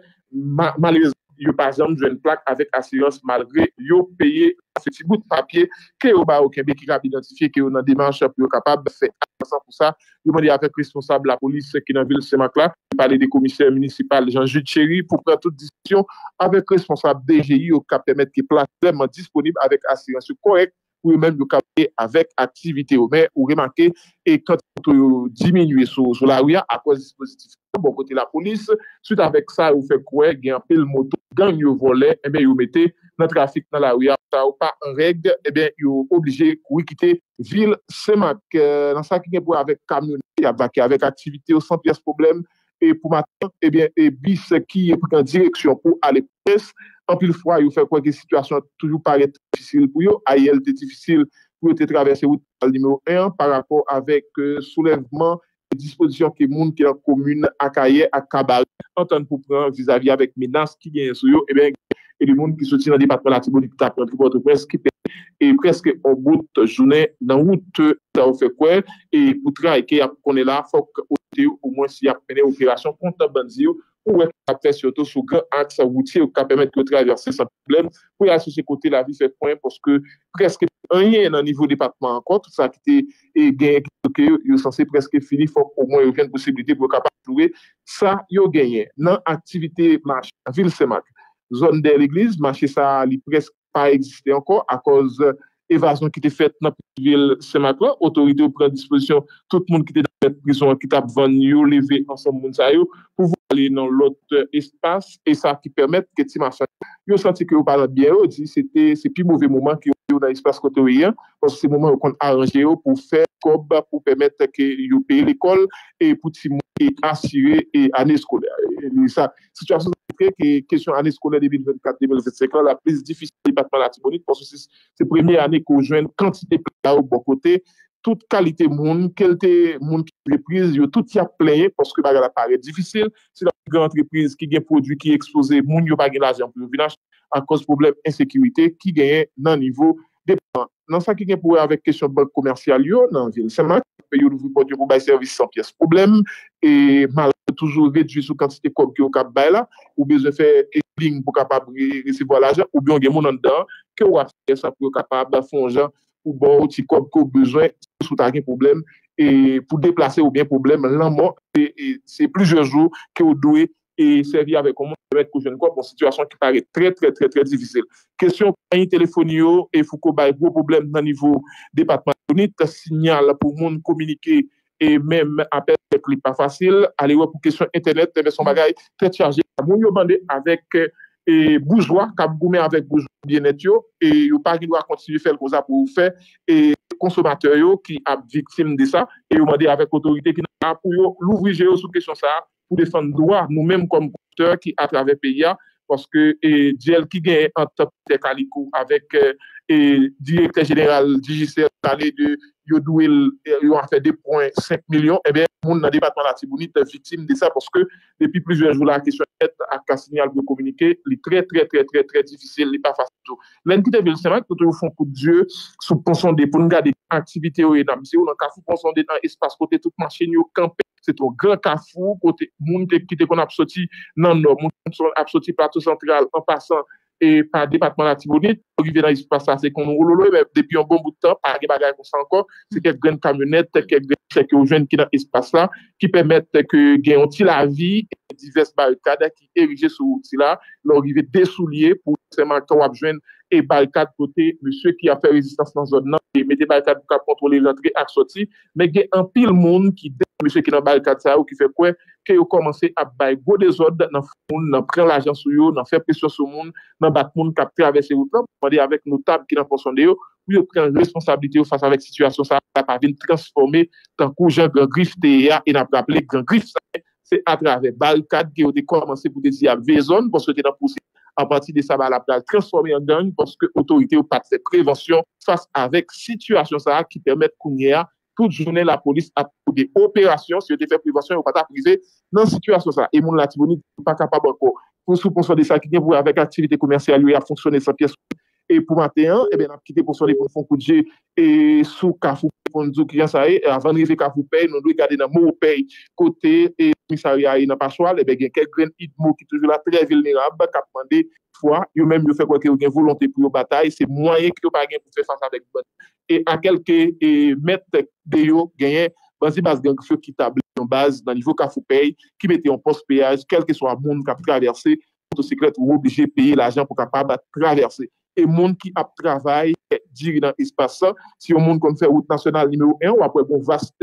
malèz par exemple une plaque avec assurance malgré yo payé ce petit bout de papier que yo au Québec qui l'a identifié. que yo dans démarche pour capable de faire pour ça Je m'en demandé avec responsable la police qui dans ville Saint-Marc là parler des commissaires municipaux jean jude Chéry pour prendre toute discussion avec responsable DGI au cap permettre que place vraiment disponible avec assurance correct. pou yon mèm yon kamionè avèk aktivite yon mè ou remanke e kante yon diminuè sou sou la ouya akwèz dispozitifik bon kote la polis, suite avèk sa ou fè kouè gen apèl moto, gen yon volè, e mè yon mète nan trafik nan la ouya, sa ou pa en règle e mè yon oblijè kou yon kitè vil semak euh, nan sa ki gen pou avèk kamionè yon mèm avèk avèk aktivite yon san pias probleme e pou matan, e, e bise ki yon prik an direksyon pou alèk presse Anpil fwa, yo fè kwenke situasyon toujou parete dificil pou yo, a ye lte dificil pou yo te travesse ou tal nime ou e an, par rapport avek euh, soulevman, disposisyon ke moun ki la komune akaye akabal, an tan pou pran vis-a-vis avek menas ki genye sou yo, e eh ben, e li moun ki soti nan di patronatibo dikta pwantikot, ou preske pe, e preske ou bout jounen nan ou te ta ou fè kwen, e pou tra e ke ap konen la fok ote ou mwen si ap pwene operasyon kontan banzi yo, wèk akte syoto sou gen ak sa wouti ou ka pemet ki yo traversè sa problem pou y a sou se kote la vi fèk poen poske preske enyen nan nivou depatman ankon, tout sa ki te genyen ki yo, yo sanse preske fini fòk pou mwen yo ken posibilite pou kapat loue sa yo genyen, nan aktivite planche la vil semak zon de l'eglise, planche sa li preske pa egziste ankon, a koz evason ki te fèt nan vil semak otorite yo pren disposisyon tout moun ki te dan prison, ki tap van yo leve ansan moun sa yo, pou vou aller dans l'autre euh, espace et ça qui permet que tu machin yo senti que tu bien dit c'était c'est plus mauvais moment que yo dans l'espace côté parce que c'est moment qu'on arrangé pour faire comme pour permettre que yo paye l'école et pour assurer et année scolaire et ça situation que question année scolaire 2024-2025 la plus difficile département la parce que c'est première année qu'on joint une quantité de au bon côté tout kalite moun, kelte moun ki reprize yo tout ya plenye poske baga la paret difisil, se la moun ki gen reprize ki gen prodwi ki eksplose moun yo bagi la ajan pou vinaj akos problem insekirite ki genye nan nivou depan. Nan sa ki gen pouwe avek kesyon bol komersyal yo nan vil, seman ki pe yo louvou pot yo pou bayi servis san pias problem e malade toujou vedjou sou kantite kop ki yo kap bay la ou beze fe ekling pou kapab recebo la ajan ou bion gen moun an dan ke ou afeye sa pou yo kapab da fonjan ou bon outi kop ki yo bezwen sous un problème et pour déplacer ou bien problème l'amour c'est plusieurs jours que vous devez et servir avec comment mettre pour quoi situation qui paraît très très très très difficile question téléphonie et ayez un gros problème dans niveau département signal pour monde communiquer et même appel n'est pas facile aller voir pour question internet mais son bagage très chargé vous yo avec et bourgeois cap avec bourgeois bien et yo pas qui doit continuer faire le ça pour faire et consommateurs qui sont victimes de ça et dire avec l'autorité qui a pour l'ouvrir sur question ça pour défendre droit nous-mêmes comme producteurs qui à travers pays parce que et Diel qui gagne en top de Calico avec euh, et directeur général Digicel parlé de Yodouil, doué euh, a fait 2.5 millions et eh bien moun nan debatman la Tibouni te vitim de sa poske depi plizuen jvou la a kisyon et a ka sinyal pou kouminike li tre tre tre tre tre difisil li pa fasyon lèn ki te vilseman kote ou fon kou djou sou ponsonde pou nga de aktivite ou e nam se ou nan kafou ponsonde nan espas kote toutman chen yo kampe se tou gran kafou kote moun te pite kon apsoti nan nou moun apsoti plato sentral an pasan E pa depatman atibouni, ou yive nan espase la, se kon ou lolo, e depi yon bon boutan, pa agye bagay kon san kon, se kek gren kamyonet, se kek gren seke ou jwen ki nan espase la, ki pemet teke gen yon ti la vi, e divers balkade a ki erije sou outi la, lor yive desou liye pou seman kan wap jwen e balkade kote msye ki a fe rezistans nan jod nan, me de balkade pou ka kontrole lantre a soti, me gen an pil moun ki de msye ki nan balkade sa ou ki fe kwen, kè yo komanse ap bay go de zote nan foun, nan pren l'ajans sou yo, nan fè presyon sou moun, nan bat moun kap preave se wotan, pwadey avèk nou tab ki nan pwoson de yo, mwen yo pren responsabilite yo fasa avèk situasyon sa, ap avèn transforme, tan kou jè gran grif de ya, e nan pwaple gran grif sa, se ap rave balkat, kè yo de komanse pou dezi ap vezon, pwosote nan pwosote, ap pati de sa, ap avèn transforme an dan, pwosote otorite yo pati se prevensyon fasa avèk situasyon sa, ki permèt kounye ya, tout jounen la polis apou eh de operasyon, si yo te fè privasyon, yo pata apou lize nan situasyon sa. E moun la tibouni, pou pa kapabanko, pou sou ponso de sa ki djen pou avek aktivite komersyal, yo ya fonksyonne sa piye sou, e eh, pou maten, e ben apkite ponso de ponfon kou djen, e sou ka foun fondzou ki jan sa e, e avan rife ka foun pey, nou do yi gade nan mou pey, kote, e moun sa yi a yi nan paswal, e ben gen kek gren idmo ki toujou la, preye vilne rab, kap mande, Il yo même yo fait quoi que yo gen volonté pour la bataille, c'est moyen que yo pas gagné pour faire face avec bon. Et à quelques mètres d'eux, de yo gagner Bansi Bas Gang ceux qui tablent en base dans niveau faut payer, qui mettait en poste péage, quel que soit monde qui a traversé, secret ou obligé de payer l'argent pour être capable de traverser. Et monde qui a travaillé, dirigeant espace, si au monde comme fait route nationale numéro 1, on va bon vaste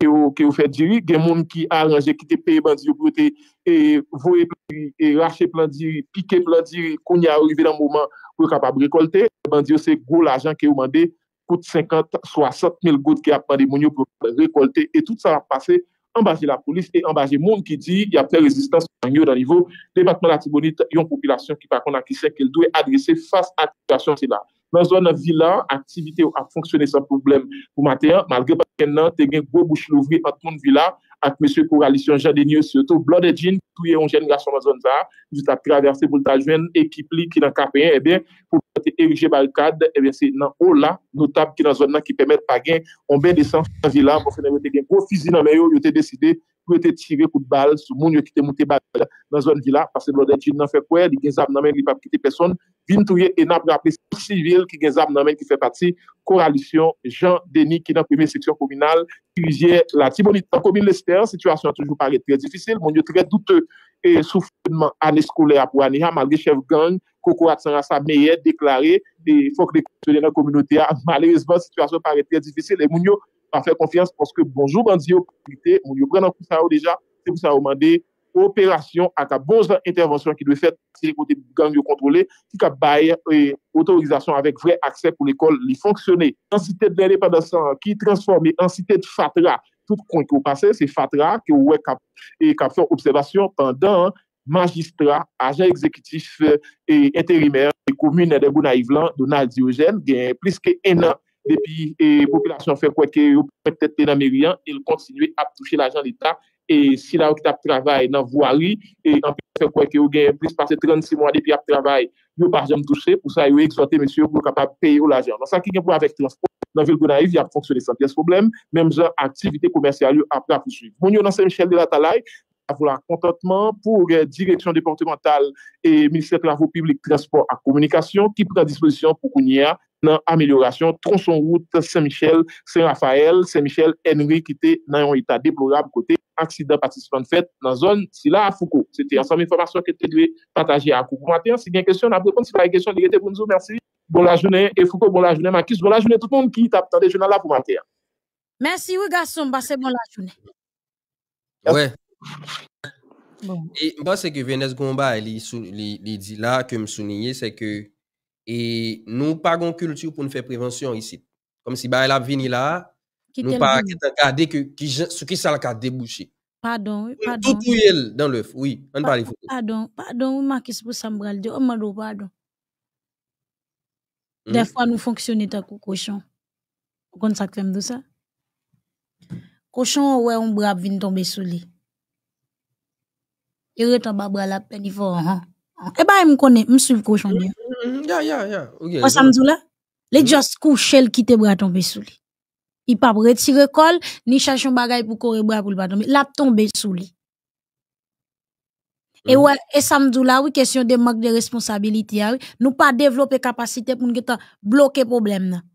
ke ou fè diri, gen moun ki a aranje ki te pe ban diyo pou te e, vowe plan diri, e rache plan diri, pike plan diri, koun ya rive dan mouman pou e kapab rekolte, ban diyo se goul ajan ke ou mande, kout 50, 60 mil gout ki ap pande moun yo pou kapab rekolte, et tout sa va pase, ambajé la polis, et ambajé moun ki diri, ya ple resistance moun yo dan nivou, le batman la tibonite yon popilasyon ki pa kon a kisek el doye adrese fass akilasyon sila. Nan zon nan vila, aktivite ou ap founksyone san problem. Pou maten, malge pati gen nan, te gen gwo bouchi louvri pati ton vila, at mese koralisyon jan denye se to, blode djin, tou ye on jen la son nan zon za, vita traverse boulta jwen, ekip li ki nan kapen, e ben, pou pote erige bal kade, e ben se nan ou la, notab ki nan zon nan ki pemet pa gen, on ben desan vila pou fene wote gen gwo fizi nan men yo, yote deside, pou yote tire kout bal, sou moun yote kite mouti bal nan zon vila, pase blode djin nan fe kwe, li gen zab nan men, li pa pite person, Bintouye en apre apre sivil ki genzab nanmen ki fe pati koralisyon Jean Denis ki nan pweme seksyon kominal. Pwizye lati boni tan komin lester, situasyon an toujou paret prezifisil. Moun yo tre doute e soufouman an eskou le apwani ha malge chev gang, koko atsan an sa meye deklari. E fok dekoum se denan kominote a, malerizman situasyon paret prezifisil. Moun yo pa fe konfians pwoske bonjou bandi yo, moun yo prenan pou sa ou deja, pou sa ou mande. opérasyon ak a bozvan intervansyon ki dwe fète si li kote gang yo kontrole, ti ka baye otorizasyon avèk vre akse pou l'ekol li fonksyonè. An si tèd lè lè pa dan san, ki transformè an si tèd fatra, tout kon ki ou pase, se fatra ki ou wè kap son observasyon pandan, magistra, ajan ekzekitif et intérimer, et komune de Bonaive-Lan, Donald Diogène, gen plis ke enan, depi populasyon fèk wèkè ou pèk tèd enamériyan, il kontinuè ap touche l'ajan l'Etat e si la wakit ap travay nan wawari e nan pe fèk wèk yo gen plis pase 36 moun ade pi ap travay yo parjèm touche pou sa yo eksote mèsy yo pou kapap peyo la jèr. Nan sa ki gen pou avèk transport, nan vèl go na iv ya fonksyonè 100% problem, mèm zè aktivite komersyaryo ap rapi sou. Moun yo nan sè Michel Delatalay, avou la kontantman pou euh, direksyon deportemental e Ministère de la Vos Public Transport a Communication ki pou ta disposisyon pou kounyea nan ameliorasyon tronson route Saint-Michel, Saint-Raphael, Saint-Michel Henry ki te nan yon ita deplorab kote aksida patisipant fet nan zon si la Foucault. Se te asam informasyon ki te dwe patajye akou. Pou maten, si gen kestyon, ap repon si la yon kestyon direte pou nouzou, mersi Bon la jounen, Foucault, Bon la jounen, Makis Bon la jounen tout moun ki ta ptande jounan la pou maten Mersi, wou gasom, basse Bon la jounen bon. Mwen se ke Vénez Gombay li di la ke msouniye se ke Et nous pas une culture pour nous faire prévention ici. Comme si bah, la vini là, nous pas regarder que qui ce qui ça le débouché. Pardon, pardon. Tout est dans l'œuf, oui. On parle Pardon, pardon, Marcus pour ça me oh on pardon. Des fois nous fonctionner tant cochon. Vous ça fait de ça Cochon ouais, on brave vient tomber sous lui. Il est en bas la peine il faut hein. E eh ba, m konen, m souf kou chanmye. Ya, ya, ya. E samzou la, le mm. jos kou chel kite bra ton besou li. I pap retire kol, ni chachon bagay pou kore bra pou l'badon. Lap ton besou li. E, mm. e samzou la, wè, kesyon demak de responsabiliti ya ah wè. Nou pa devlope kapasite pou nge tan bloke problem nan.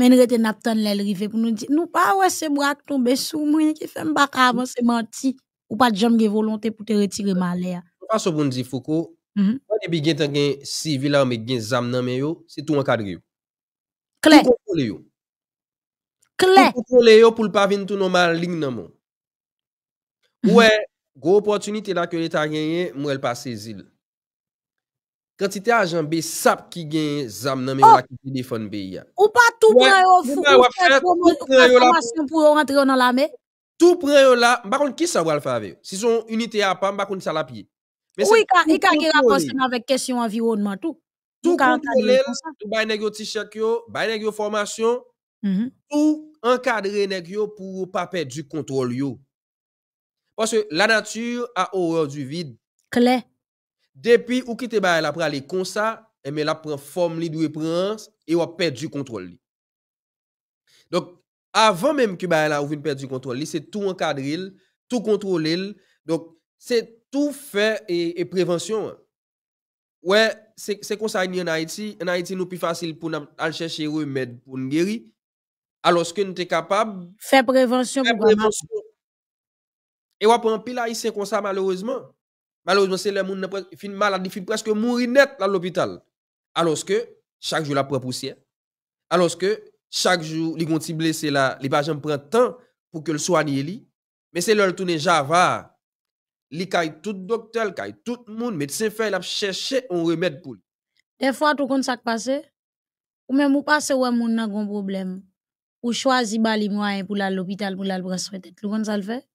Men rete nap ton lèl rife pou nou di, nou pa wè se bra ton besou mwen, ki fèm baka avan se manti, ou pa jom ge volonte pou te retire male ya. Ah. Pas woun bon di foko, wane bi gen ten gen sivil la wame gen zam nan men yo, se tou an kadri yo. Klee. Klee. Klee. Klee yo pou l pa vin tou nan malin nan moun. Mhm. Ouè, gwo opotunite la ke l etat gen yen, mwèl pa sezil. Kantite ajan be sap ki gen zam nan men yo la ki oh! telefon be ya. Ou pa tou pre yo foko pou l pa vansi pou rentre yo nan la men. Tou pre yo la, mbakon ki sa wal fave yo. Si son unitè a pa, mbakon sa la piye. Il y a ka gira avec la question environman Tout Tout kontrolel, tout tout t-shirt yo, bay negyo formation, -hmm. tout encadrer negyo pour pas perdre du contrôle yo. que la nature a horreur du vide. Claire. Depuis ou ki te bay la prale et mais eh la prend forme li dwe et ou du contrôle. li. avant même que que bay la ou vin tout du kontrol li, c'est tout il, il, tout fait et, prévention. Hein. Ouais, c'est comme ça en Haïti. En Haïti, nous plus facile pour aller chercher remède pour nous guérir. Alors que nous sommes capables. de Faire prévention et prévention. Et on prend pile haïtien comme ça, malheureusement. Malheureusement, c'est le monde qui malade, fin presque mourir net à l'hôpital. Alors que chaque jour, la prend poussière. Alors que chaque jour, les gens blessés là, les gens prennent temps pour que le soigne. Mais c'est leur tourner Java li kay tout docteur, kay tout moun, médecin fait, il a cherché un remède pour lui. Des fois, tout compte ça passe, ou même ou passe ou moun nan gon problème, ou choisi les moyens pour l'hôpital pour la prendre soin tête. Tout compte ça le fait?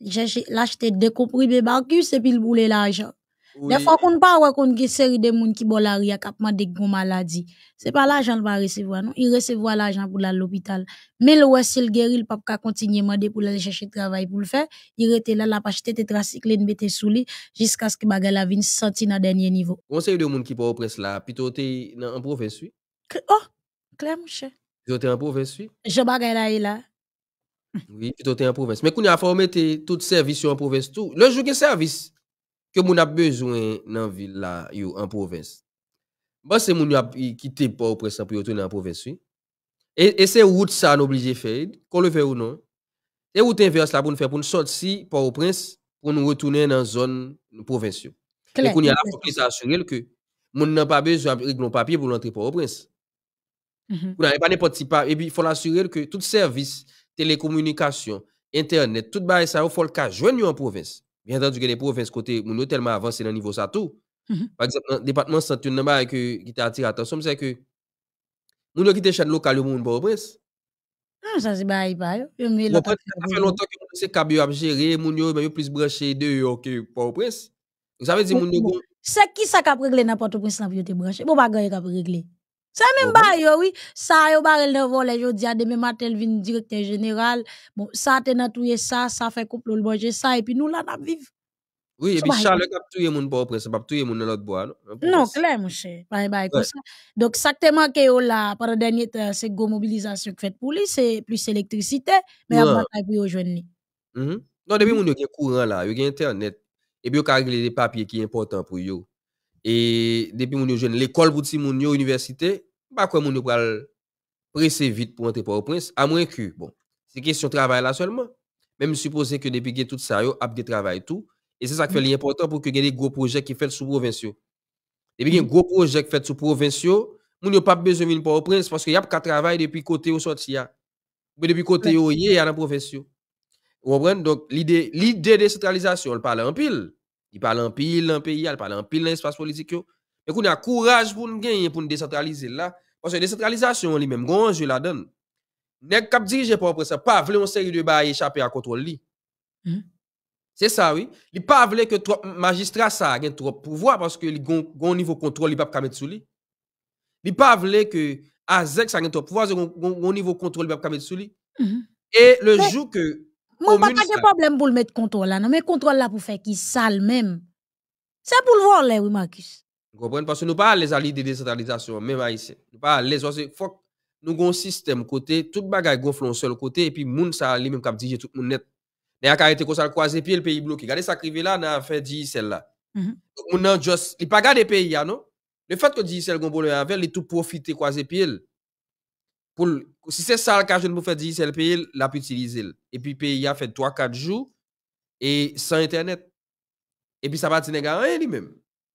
J'ai l'acheter des comprimés Marcus et puis le bouler l'argent. Ne fwakoun pa wakoun ki seri de moun ki bo la riyak apman dek bon maladi. Se pa la ajan pa resevo anon. I resevo la ajan pou la l'opital. Me lo wese l'geri l'papka kontinye mande pou la lecheche travay pou l'fer. I rete la la pa chete tetra ciklen bete souli. Jiska ski bagay la vin senti nan denye nivou. Monseye de moun ki bo wapres la. Pi to te yi nan anpouves wii? Oh, kler mouche. Pi to te anpouves wii? Je bagay la yi la. Pi to te anpouves wii. Men koun ya fwame te tout servis yon anpouves tou. que moun a besoin dans ville là en province bon c'est moun qui quitté port prince pour retourner en province et et c'est route ça de faire qu'on le fait ou non et route inverse là pour nous faire pour nous sortir port au prince pour nous retourner dans zone province et qu'on y a la que moun n'a pas besoin de papier pour rentrer port au prince mhm. pas pas et puis il faut l'assurer que tout service télécommunication internet tout ça il faut le cas en province Bien entendu que les provinces côté, nous sommes tellement avancé dans le niveau ça tout. Mm Par exemple, le département centre, santé qui t'a attiré l'attention, c'est que nous avons quitté chaîne locale, nous avons prince. Ah, ça c'est pas pas. Ça fait longtemps que nous c'est cabio à gérer, nous avons plus branché dehors que pour au prince Vous savez, nous avons. C'est qui ça qui a réglé n'importe prince pour le branché? Bon, pas qui a réglé. Sa men mhm. ba yo, sa yo barel devon le jodi ade men matel vin direkter jeneral, bon, sa tena touye sa, sa fe kouplou lboje sa, epi nou la nan viv. Oui, epi chale kap touye moun bo prese, pap touye moun nan lot bo alo. Non, kler mouche. Dok sakte man ke yo la, para denye te, se go mobilizasyon ke fet pou li, se plus elektrisite, men apatay pou yo jwenni. Mhm. Non, depi moun yo gen kouran la, yo gen internet, epi yo kagli de papye ki important pou yo. Et depuis mon jeune, l'école pour ti mon université, pas quoi mon presser vite pour entrer le prince, à moins que, bon, c'est question de travail là seulement. Même supposer que depuis que tout ça, yo, a de travail tout. Et c'est ça qui fait mm. l'important pour que vous des gros projets qui fait sous provinciaux. Depuis qu'il y a des mm. gros projets qui fait sous provinciaux, vous yo pas besoin venir au prince parce qu'il y a qu'à travail depuis côté au sorti Mais depuis côté au y a la province. Vous comprenez? Donc, l'idée, l'idée de décentralisation, on parle en pile. Il parle en pile dans pays, il parle en pile dans l'espace politique. Mais qu'on a courage pour nous gagner, pour décentraliser là. Parce que la décentralisation, lui-même, grand je la donne. Nèg cap dirige propre ça, pas vle une série de bail échapper à contrôle hmm. C'est ça oui, il pas vle que trop magistrat ça trop trop pouvoir parce que ont gon, gon niveau contrôle il pas ka mettre sous lui. Il pas vle que Azek ça gagne trop pouvoir gon, un niveau contrôle il pas ka mettre sous lui. Hmm. Et le jour que mon pas de problème pour le mettre contrôle là, non, mais contrôle là pour faire qui sale même. C'est pour le voler, oui, Marcus. Vous comprenez? Parce que nous parlons à l'idée de décentralisation, même bah, ici. Nous parlons à Il faut nous avons un système côté, tout le gonfle sur le côté, et puis le monde ça même qui a dit tout le monde net. Mais il a arrêté comme ça, le les pieds, le pays bloqué. Regardez ça qui là, on a fait dire celle-là. Mhm. Donc, on a juste, il n'y a pas de pays, hein, non? Le fait que dit celle-là, il a tout profité, croisé, pieds si c'est ça le cas, je ne vous fais dire, c'est le pays, l'a utiliser. Et puis, pays a fait 3-4 jours et sans Internet. Et puis, ça va dire rien lui-même.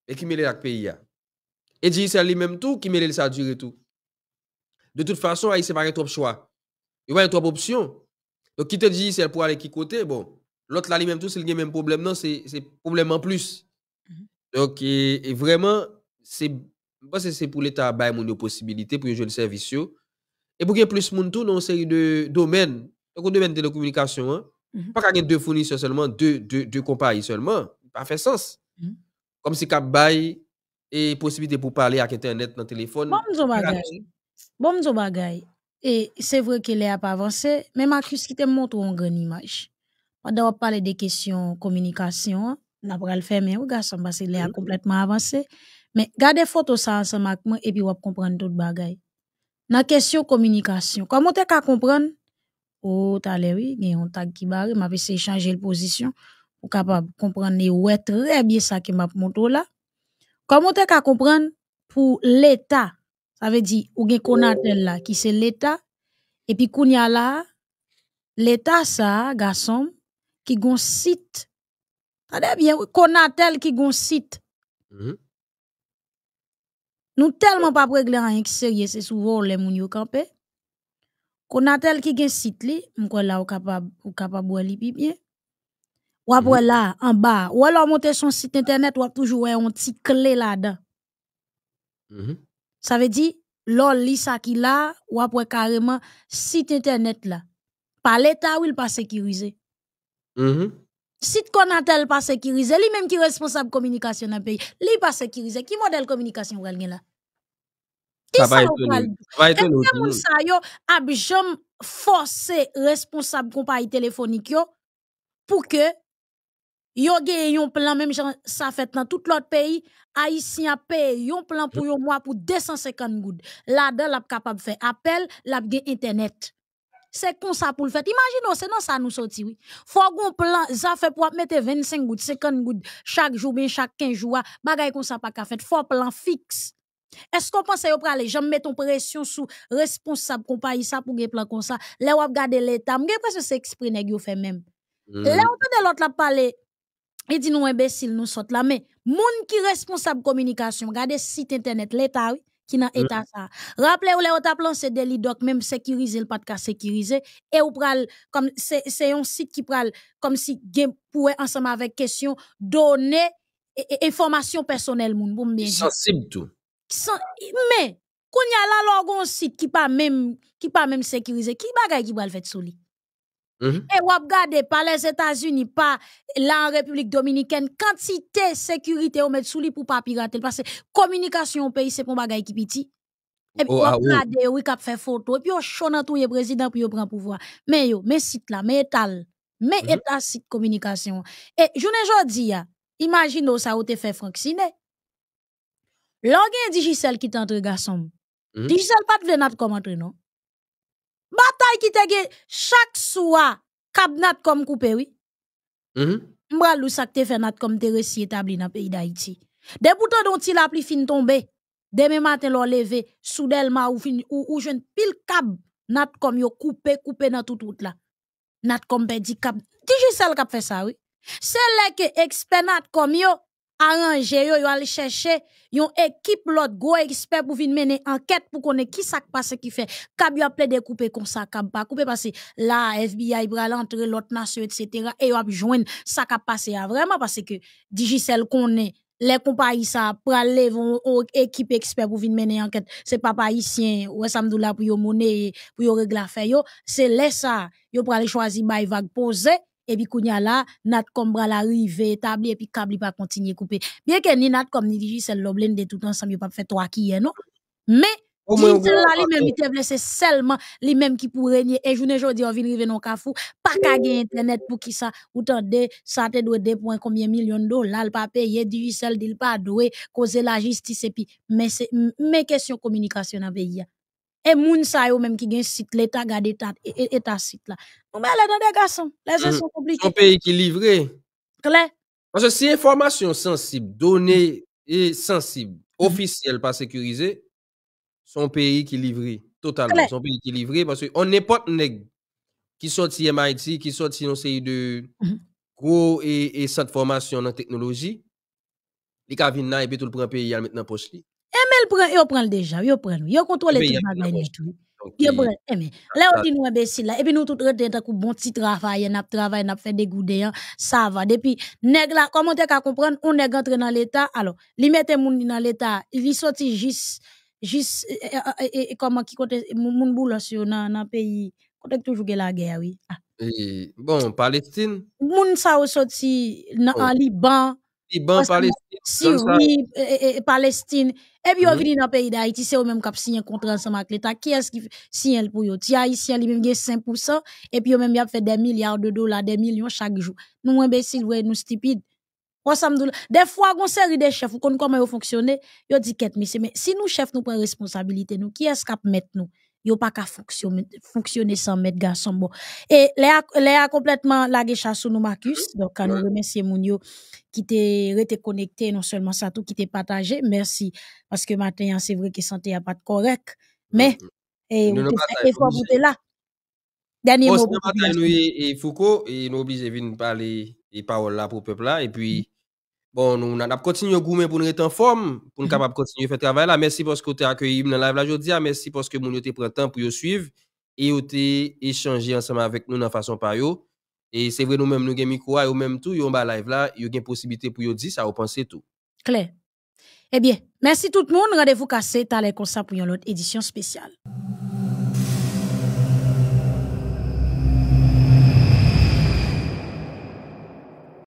Et qui met le pays. A. Hein. Et dit, c'est lui-même tout qui le ça et tout. De toute façon, il s'est pas trop choix. Il y a trois trop Donc, qui te dit, c'est pour aller qui côté, bon. L'autre là, lui-même tout, c'est le même problème, non, c'est problème en plus. Mhm. Donc, et, vraiment, c'est pour l'État à bailler mon possibilité pour jouer le service. Et pour qu'il y ait plus de monde dans une série de domaines, donc domaine de télécommunication, hein? Mhm. pas qu'il y ait deux fournisseurs seulement, deux, deux, deux compagnies seulement. Pas fait sens. Mhm. Comme si cap bail et possibilité pour parler avec Internet dans le téléphone. Bon, Bon, Et c'est vrai qu'il est pas avancé, mais Marcus qui te montre une grande image. Pendant qu'on parle des questions communication, a pas le faire, mais regarde, ça, c'est complètement avancé. Mais gardez photo ça ensemble avec et puis on va comprendre tout le dans question communication. Comment tu as comprendre Oh, t'as oui, on m'a changer de position pour capable comprendre ouais très bien ça qui m'a montré là. Comment tu as comprendre pour l'état Ça veut dire ou bien konatel là qui c'est l'état et puis qu'on là l'état ça garçon qui gon site. T'as bien, konatel qui un site. Nous tellement pas régler rien qui sérieux, c'est souvent les moun yo Qu'on a tel qui un site li, m'kwè là ou capable ou capable ou li Ou après mhm. là en bas, ou alors monter son site internet ou toujours un petit clé là-dedans. Mhm. Ça veut dire l'on li ça qui là ou après carrément site internet là. Par l'état il pas sécurisé. Mhm. Site qu'on a tel pas sécurisé, lui même qui responsable communication dans le pays, lui pas sécurisé. Qui modèle communication ou là? Ça va ete nou. E mwen moun sa yo ap jom force responsab kompa yo pou plan, même si ça fait dans tout l'autre pays, Haitien paye pour plan pour pour mois pour 250 goud. La capable faire de faire appel, la gen internet. C'est comme ça pour le fait. Imaginez, c'est se ça nous sorti. oui. faut un plan, ça fait pour mettre 25 gouttes 50 goud, chaque jour bien chaque 15 jours. bagay kon ça pas ka faut un plan fixe. Est-ce qu'on pense que vous gens mettent mettre pression sur responsable compagnie ça pour un plan comme ça? Là, vous regardez l'État. Vous presque c'est exprès nèg fait même. Mm. Là, on peut de l'autre la parler. Il dit nous imbéciles, nous saute là. Mais, moun qui responsable communication, regardez site internet, l'État, oui, qui dans mm. état ça. Rappelez-vous, l'état plans c'est des donc même sécurisé, le pas de sécurisé. Et ou pral, comme, c'est un site qui pral, comme si, pour ensemble avec question, donner information personnelle, moun. Bon, bien. tout mais qu'on y a là site qui pas même qui pas même sécurisé qui bagaille qui va le faire sous mm-hmm. Et wap gade, pas les états unis pas la République Dominicaine, quantité sécurité on met souli pour pas pas pirater. Parce que communication au pays, c'est pour bagay qui piti. Et puis vous wap gade, ah, oh. oui, kap fait photo. Et puis on chonan tout ye président pour y prendre pouvoir. Mais yo, mais site là, mais étal, mais mm-hmm. état site communication. Et je jodi imaginez imagine ou ou te fait Franck Sine. Lange yon dijisel ki te entre gasom. Hmm? Dijisel pat vle nat kom entre nou. Batay ki te ge chak soua kab nat kom koupe wè. Hmm? Mbra lou sak te fe nat kom teresi etabli na peyi da iti. De bouton don ti la pli fin tombe. Deme maten lor leve, soudel ma ou fin, ou oujen. Pil kab nat kom yo koupe, koupe nan tout out la. Nat kom pe di kab. Dijisel kap fe sa wè. Se le ke ekspe nat kom yo. arranger, yo, yo aller chercher une équipe l'autre gros expert pour venir mener enquête pour ait qui ça passe qui fait. Kab yo appelé découper comme ça, kab pas couper parce que là, FBI bral entre l'autre nation, etc. Et yo a joindre ça qui passe vraiment parce que Digicel connaît les compagnies ça pral levon équipe expert pour venir mener enquête c'est pas haïtien ou samedi là pour yo monnaie pour yo régler la yo c'est là ça yo pral choisir ils vague poser et puis kounya là nat comme bra l'arrivé établi et puis câble pas continuer couper bien que ni nat comme ni dit le problème de tout ensemble pas fait trois qui est hein, non mais dit là lui même il était blessé seulement lui même qui pour régner et journée aujourd'hui on vient river dans carrefour pas gagner internet pour qui ça ou tendez ça te doit des points combien millions de dollars pas payer du seul dit pas doit causer la justice et puis mais c'est mes questions communication en pays hein et moun sa yo même qui gen site l'état garde état état site là nous ben, mais dans des garçons les mm-hmm. gens sont compliqués un pays qui livré clair parce que si information sensible données et sensible mm-hmm. officielles pas sécurisé son pays qui livré totalement son pays qui livré parce que on pas nèg qui sorti MIT qui sorti une série de mm-hmm. gros et et cette formation en technologie Les ka vinn là et tout le prend pays il met maintenant poche et l pren, yo prend l yo pren tout tout. on nous nous nous tout rete kou bon ti n'a travail, ça va. des Ça va. Depuis, nèg là, comment te ka comprendre, on est nan dans l'État, li mette moun nan l'état, il juste, e eh, eh, eh, comment ki kote, moun sur nan dans pays, toujours la guerre, ah. oui. Bon, Palestine? Moun sa ou dans en Liban, Liban, Palestine. Eh oui, Palestine. Et puis, on vient dans le pays d'Haïti, c'est eux-mêmes qui ont signé un contrat ensemble avec l'État. Qui est-ce qui signe pour eux? Les Haïtiens, lui-même, 5%, et puis, eux même ils ont fait des milliards de dollars, des millions chaque jour. Nous, imbéciles, ouais, nous stupides. Des fois, on série des chefs, on pas comment ils fonctionnent, ils disent, mais si nous, chefs, nous prenons responsabilité, nous, qui est-ce qui met nous? a pas qu'à fonctionner sans mettre garçon bon et Léa a complètement la chasse nous Marcus mm-hmm. donc on nous remercier Mounio qui t'est resté connecté non seulement ça tout qui t'est partagé merci parce que matin hein, c'est vrai que santé a pas de correct mais mm-hmm. eh, et -hmm. et vous vous êtes là dernier oh, mot et Foucault et nous obligé de parler et parole là pour peuple là et puis Bon, nous on a continué à pour nous être en forme, pour nous mhm. capable continuer à faire travail là. Merci parce que vous avez accueilli dans la live aujourd'hui. Hein. Merci parce que vous avez pris le temps pour nous suivre et vous avez échangé ensemble avec nous de façon par yo. Et c'est vrai, nous-mêmes, nous avons micro croire, nous-mêmes tout, nous avons live là, nous une possibilité pour nous dire ça, vous pensez tout. Claire. Eh bien, merci tout le monde. Rendez-vous cassé, t'as les pour une autre édition spéciale.